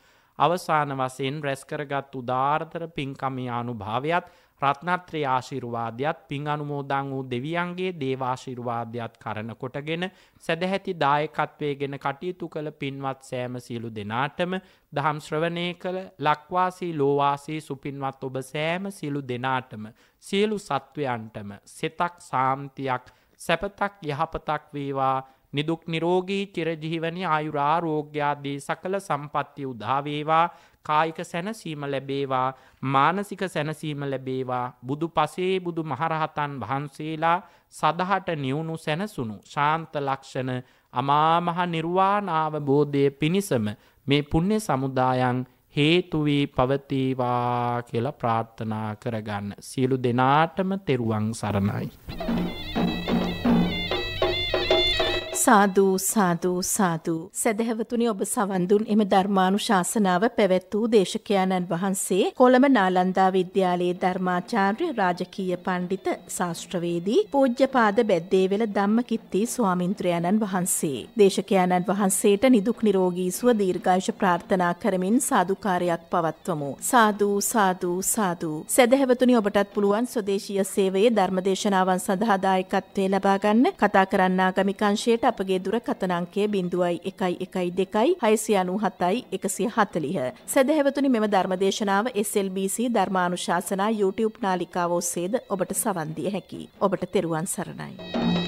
අවසාන වශයෙන් රැස් කරගත් උදාාරතර පින්කමේ අනුභාවයත් රත්නත්‍රේ ආශිර්වාදයත් පින් අනුමෝදන් වූ දෙවියන්ගේ දේවාශිර්වාදයත් කරන කොටගෙන සැදැහැති දායකත්වය ගෙන කටයුතු කළ පින්වත් සෑම සියලු දෙනාටම දහම් ශ්‍රවණය කළ ලක්වාසී ලෝවාසී සුපින්වත් ඔබ සෑම සියලු දෙනාටම සියලු සත්වයන්ටම සෙතක් සාම්තියක් සැපතක් යහපතක් වේවා නිදුක් නිරෝගී චිරජීවනි ආයුරාරෝග්‍යාදී සකල සම්පත්තිය උදාවේවා කායික සැනසීම ලැබේවා මානසික සැනසීම ලැබේවා බුදු පසේ බුදු මහරහතන් වහන්සේලා සදහට නිවුණු සැනසුණු ශාන්ත ලක්ෂණ අමාමහ නිර්වාණාවබෝධය පිණිසම මේ පුුණ්‍ය සමුදායන් හේතුවී පවතිවා කියලා ප්‍රාර්ථනා කරගන්න සියලු දෙනාටම තෙරුවන් සරණයි. සාදූ සාදූ සාදූ. සැදැහැවතුනි ඔබ සවන්දුන් එම ධර්මානු ශාසනාව පැවැත් වූ දේශකයාණන් වහන්සේ කොළඹ නාලන්දා විද්‍යාලයේ ධර්මාචාර්ය රාජකීය පණ්ඩිත ශාස්ත්‍රවේදී පූජ්‍යපාද බැද්දේවෙල ධම්ම කිත්ති ස්වාමින්ත්‍රයාණන් වහන්සේ. දේශකයාණන් වහන්සේට නිදුක් නිරෝගී සුව දීර්ඝායුෂ ප්‍රාර්ථනා කරමින් සාදුකාරයක් පවත්වමු. සාදූ සාදූ සාදූ. සැදැහැවතුනි ඔබටත් පුළුවන් ස්වදේශීය සේවයේ ධර්මදේශනාවන් සඳහා දායකත්වයේ ලබා ගන්න කතා කරන්න ආගමිකංශයට අපගේ දුරකථන අංකය 0112697140. සදහැවතුනි මෙම ධර්මදේශනාව SLBC ධර්මානුශාසනා YouTube නාලිකාව ඔස්සේද ඔබට සවන් දිය හැකියි. ඔබට තෙරුවන් සරණයි.